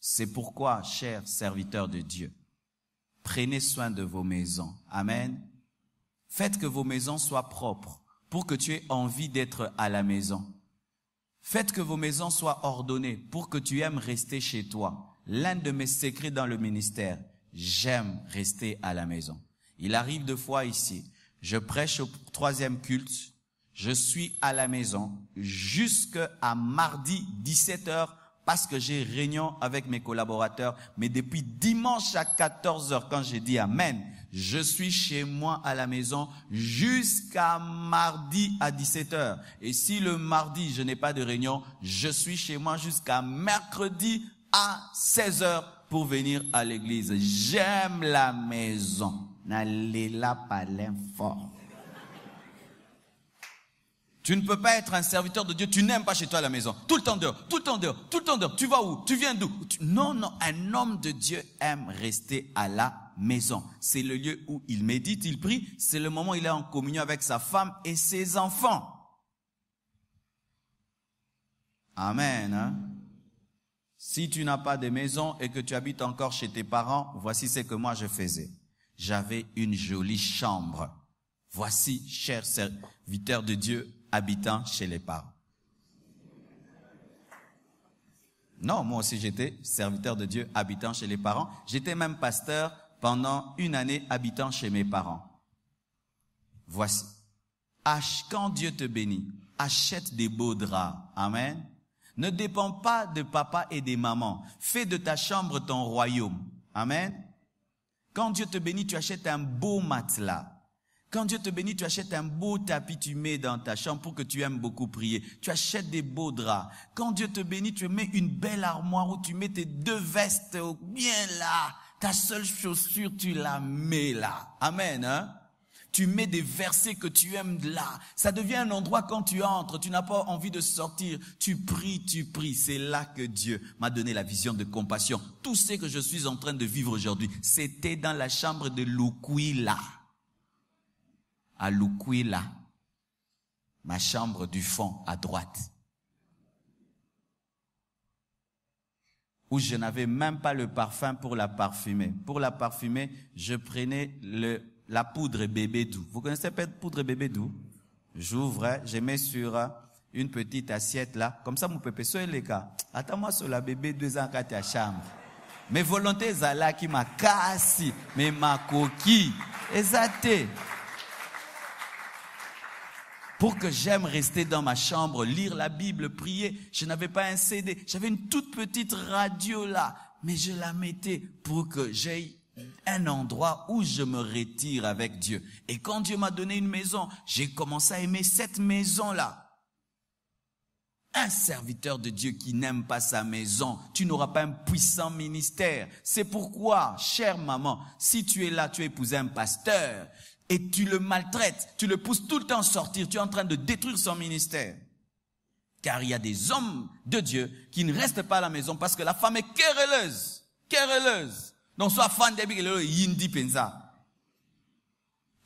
C'est pourquoi, chers serviteurs de Dieu, prenez soin de vos maisons. Amen. Faites que vos maisons soient propres pour que tu aies envie d'être à la maison. Faites que vos maisons soient ordonnées pour que tu aimes rester chez toi. L'un de mes secrets dans le ministère, j'aime rester à la maison. Il arrive deux fois ici. Je prêche au troisième culte. Je suis à la maison jusqu'à mardi 17h parce que j'ai réunion avec mes collaborateurs. Mais depuis dimanche à 14h, quand j'ai dit Amen, je suis chez moi à la maison jusqu'à mardi à 17h. Et si le mardi, je n'ai pas de réunion, je suis chez moi jusqu'à mercredi à 16h pour venir à l'église. J'aime la maison. N'allez là pas l'infort Tu ne peux pas être un serviteur de Dieu, tu n'aimes pas chez toi la maison. Tout le temps dehors, tout le temps dehors, tout le temps dehors. Tu vas où Tu viens d'où Non, non, un homme de Dieu aime rester à la maison. C'est le lieu où il médite, il prie, c'est le moment où il est en communion avec sa femme et ses enfants. Amen. Hein? Si tu n'as pas de maison et que tu habites encore chez tes parents, voici ce que moi je faisais. J'avais une jolie chambre. Voici, cher serviteur de Dieu, habitant chez les parents. Non, moi aussi j'étais serviteur de Dieu, habitant chez les parents. J'étais même pasteur pendant une année habitant chez mes parents. Voici. Quand Dieu te bénit, achète des beaux draps. Amen. Ne dépend pas de papa et des mamans. Fais de ta chambre ton royaume. Amen. Quand Dieu te bénit, tu achètes un beau matelas. Quand Dieu te bénit, tu achètes un beau tapis, tu mets dans ta chambre pour que tu aimes beaucoup prier. Tu achètes des beaux draps. Quand Dieu te bénit, tu mets une belle armoire où tu mets tes deux vestes bien là. Ta seule chaussure, tu la mets là. Amen. Hein? Tu mets des versets que tu aimes là. Ça devient un endroit quand tu entres, tu n'as pas envie de sortir. Tu pries, tu pries. C'est là que Dieu m'a donné la vision de compassion. Tout ce que je suis en train de vivre aujourd'hui, c'était dans la chambre de Lukwila. À Lukwila, ma chambre du fond à droite. où je n'avais même pas le parfum pour la parfumer. Pour la parfumer, je prenais le, la poudre bébé doux. Vous connaissez pas poudre bébé doux J'ouvre, je mets sur euh, une petite assiette là. Comme ça, mon pépé, soyez les cas. Attends-moi sur la bébé deux ans quand à chambre. Mes volontés, là qui m'a cassé, mais ma coquille, exacté pour que j'aime rester dans ma chambre, lire la Bible, prier. Je n'avais pas un CD, j'avais une toute petite radio là, mais je la mettais pour que j'aille un endroit où je me retire avec Dieu. Et quand Dieu m'a donné une maison, j'ai commencé à aimer cette maison-là. Un serviteur de Dieu qui n'aime pas sa maison, tu n'auras pas un puissant ministère. C'est pourquoi, chère maman, si tu es là, tu as épousé un pasteur, et tu le maltraites, tu le pousses tout le temps à sortir, tu es en train de détruire son ministère. Car il y a des hommes de Dieu qui ne restent pas à la maison parce que la femme est querelleuse, querelleuse. Donc soit fan de yindi penza.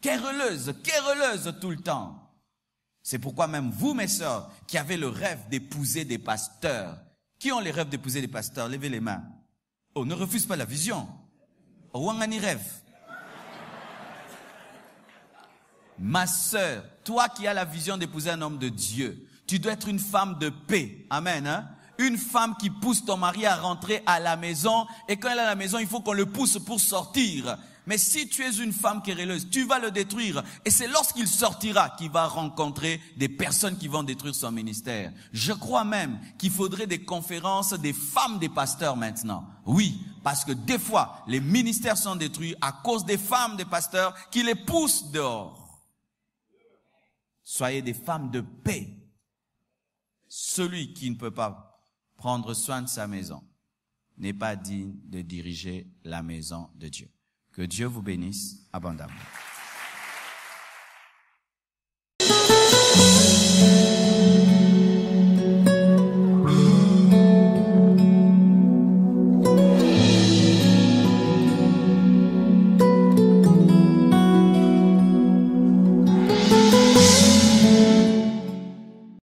Querelleuse, querelleuse tout le temps. C'est pourquoi même vous, mes sœurs, qui avez le rêve d'épouser des pasteurs, qui ont les rêves d'épouser des pasteurs, levez les mains. Oh, ne refuse pas la vision. Oh, ni rêve. ma sœur, toi qui as la vision d'épouser un homme de Dieu, tu dois être une femme de paix. Amen. Hein? Une femme qui pousse ton mari à rentrer à la maison. Et quand il est à la maison, il faut qu'on le pousse pour sortir. Mais si tu es une femme querelleuse, tu vas le détruire. Et c'est lorsqu'il sortira qu'il va rencontrer des personnes qui vont détruire son ministère. Je crois même qu'il faudrait des conférences des femmes des pasteurs maintenant. Oui, parce que des fois, les ministères sont détruits à cause des femmes des pasteurs qui les poussent dehors. Soyez des femmes de paix. Celui qui ne peut pas prendre soin de sa maison n'est pas digne de diriger la maison de Dieu. Que Dieu vous bénisse abondamment.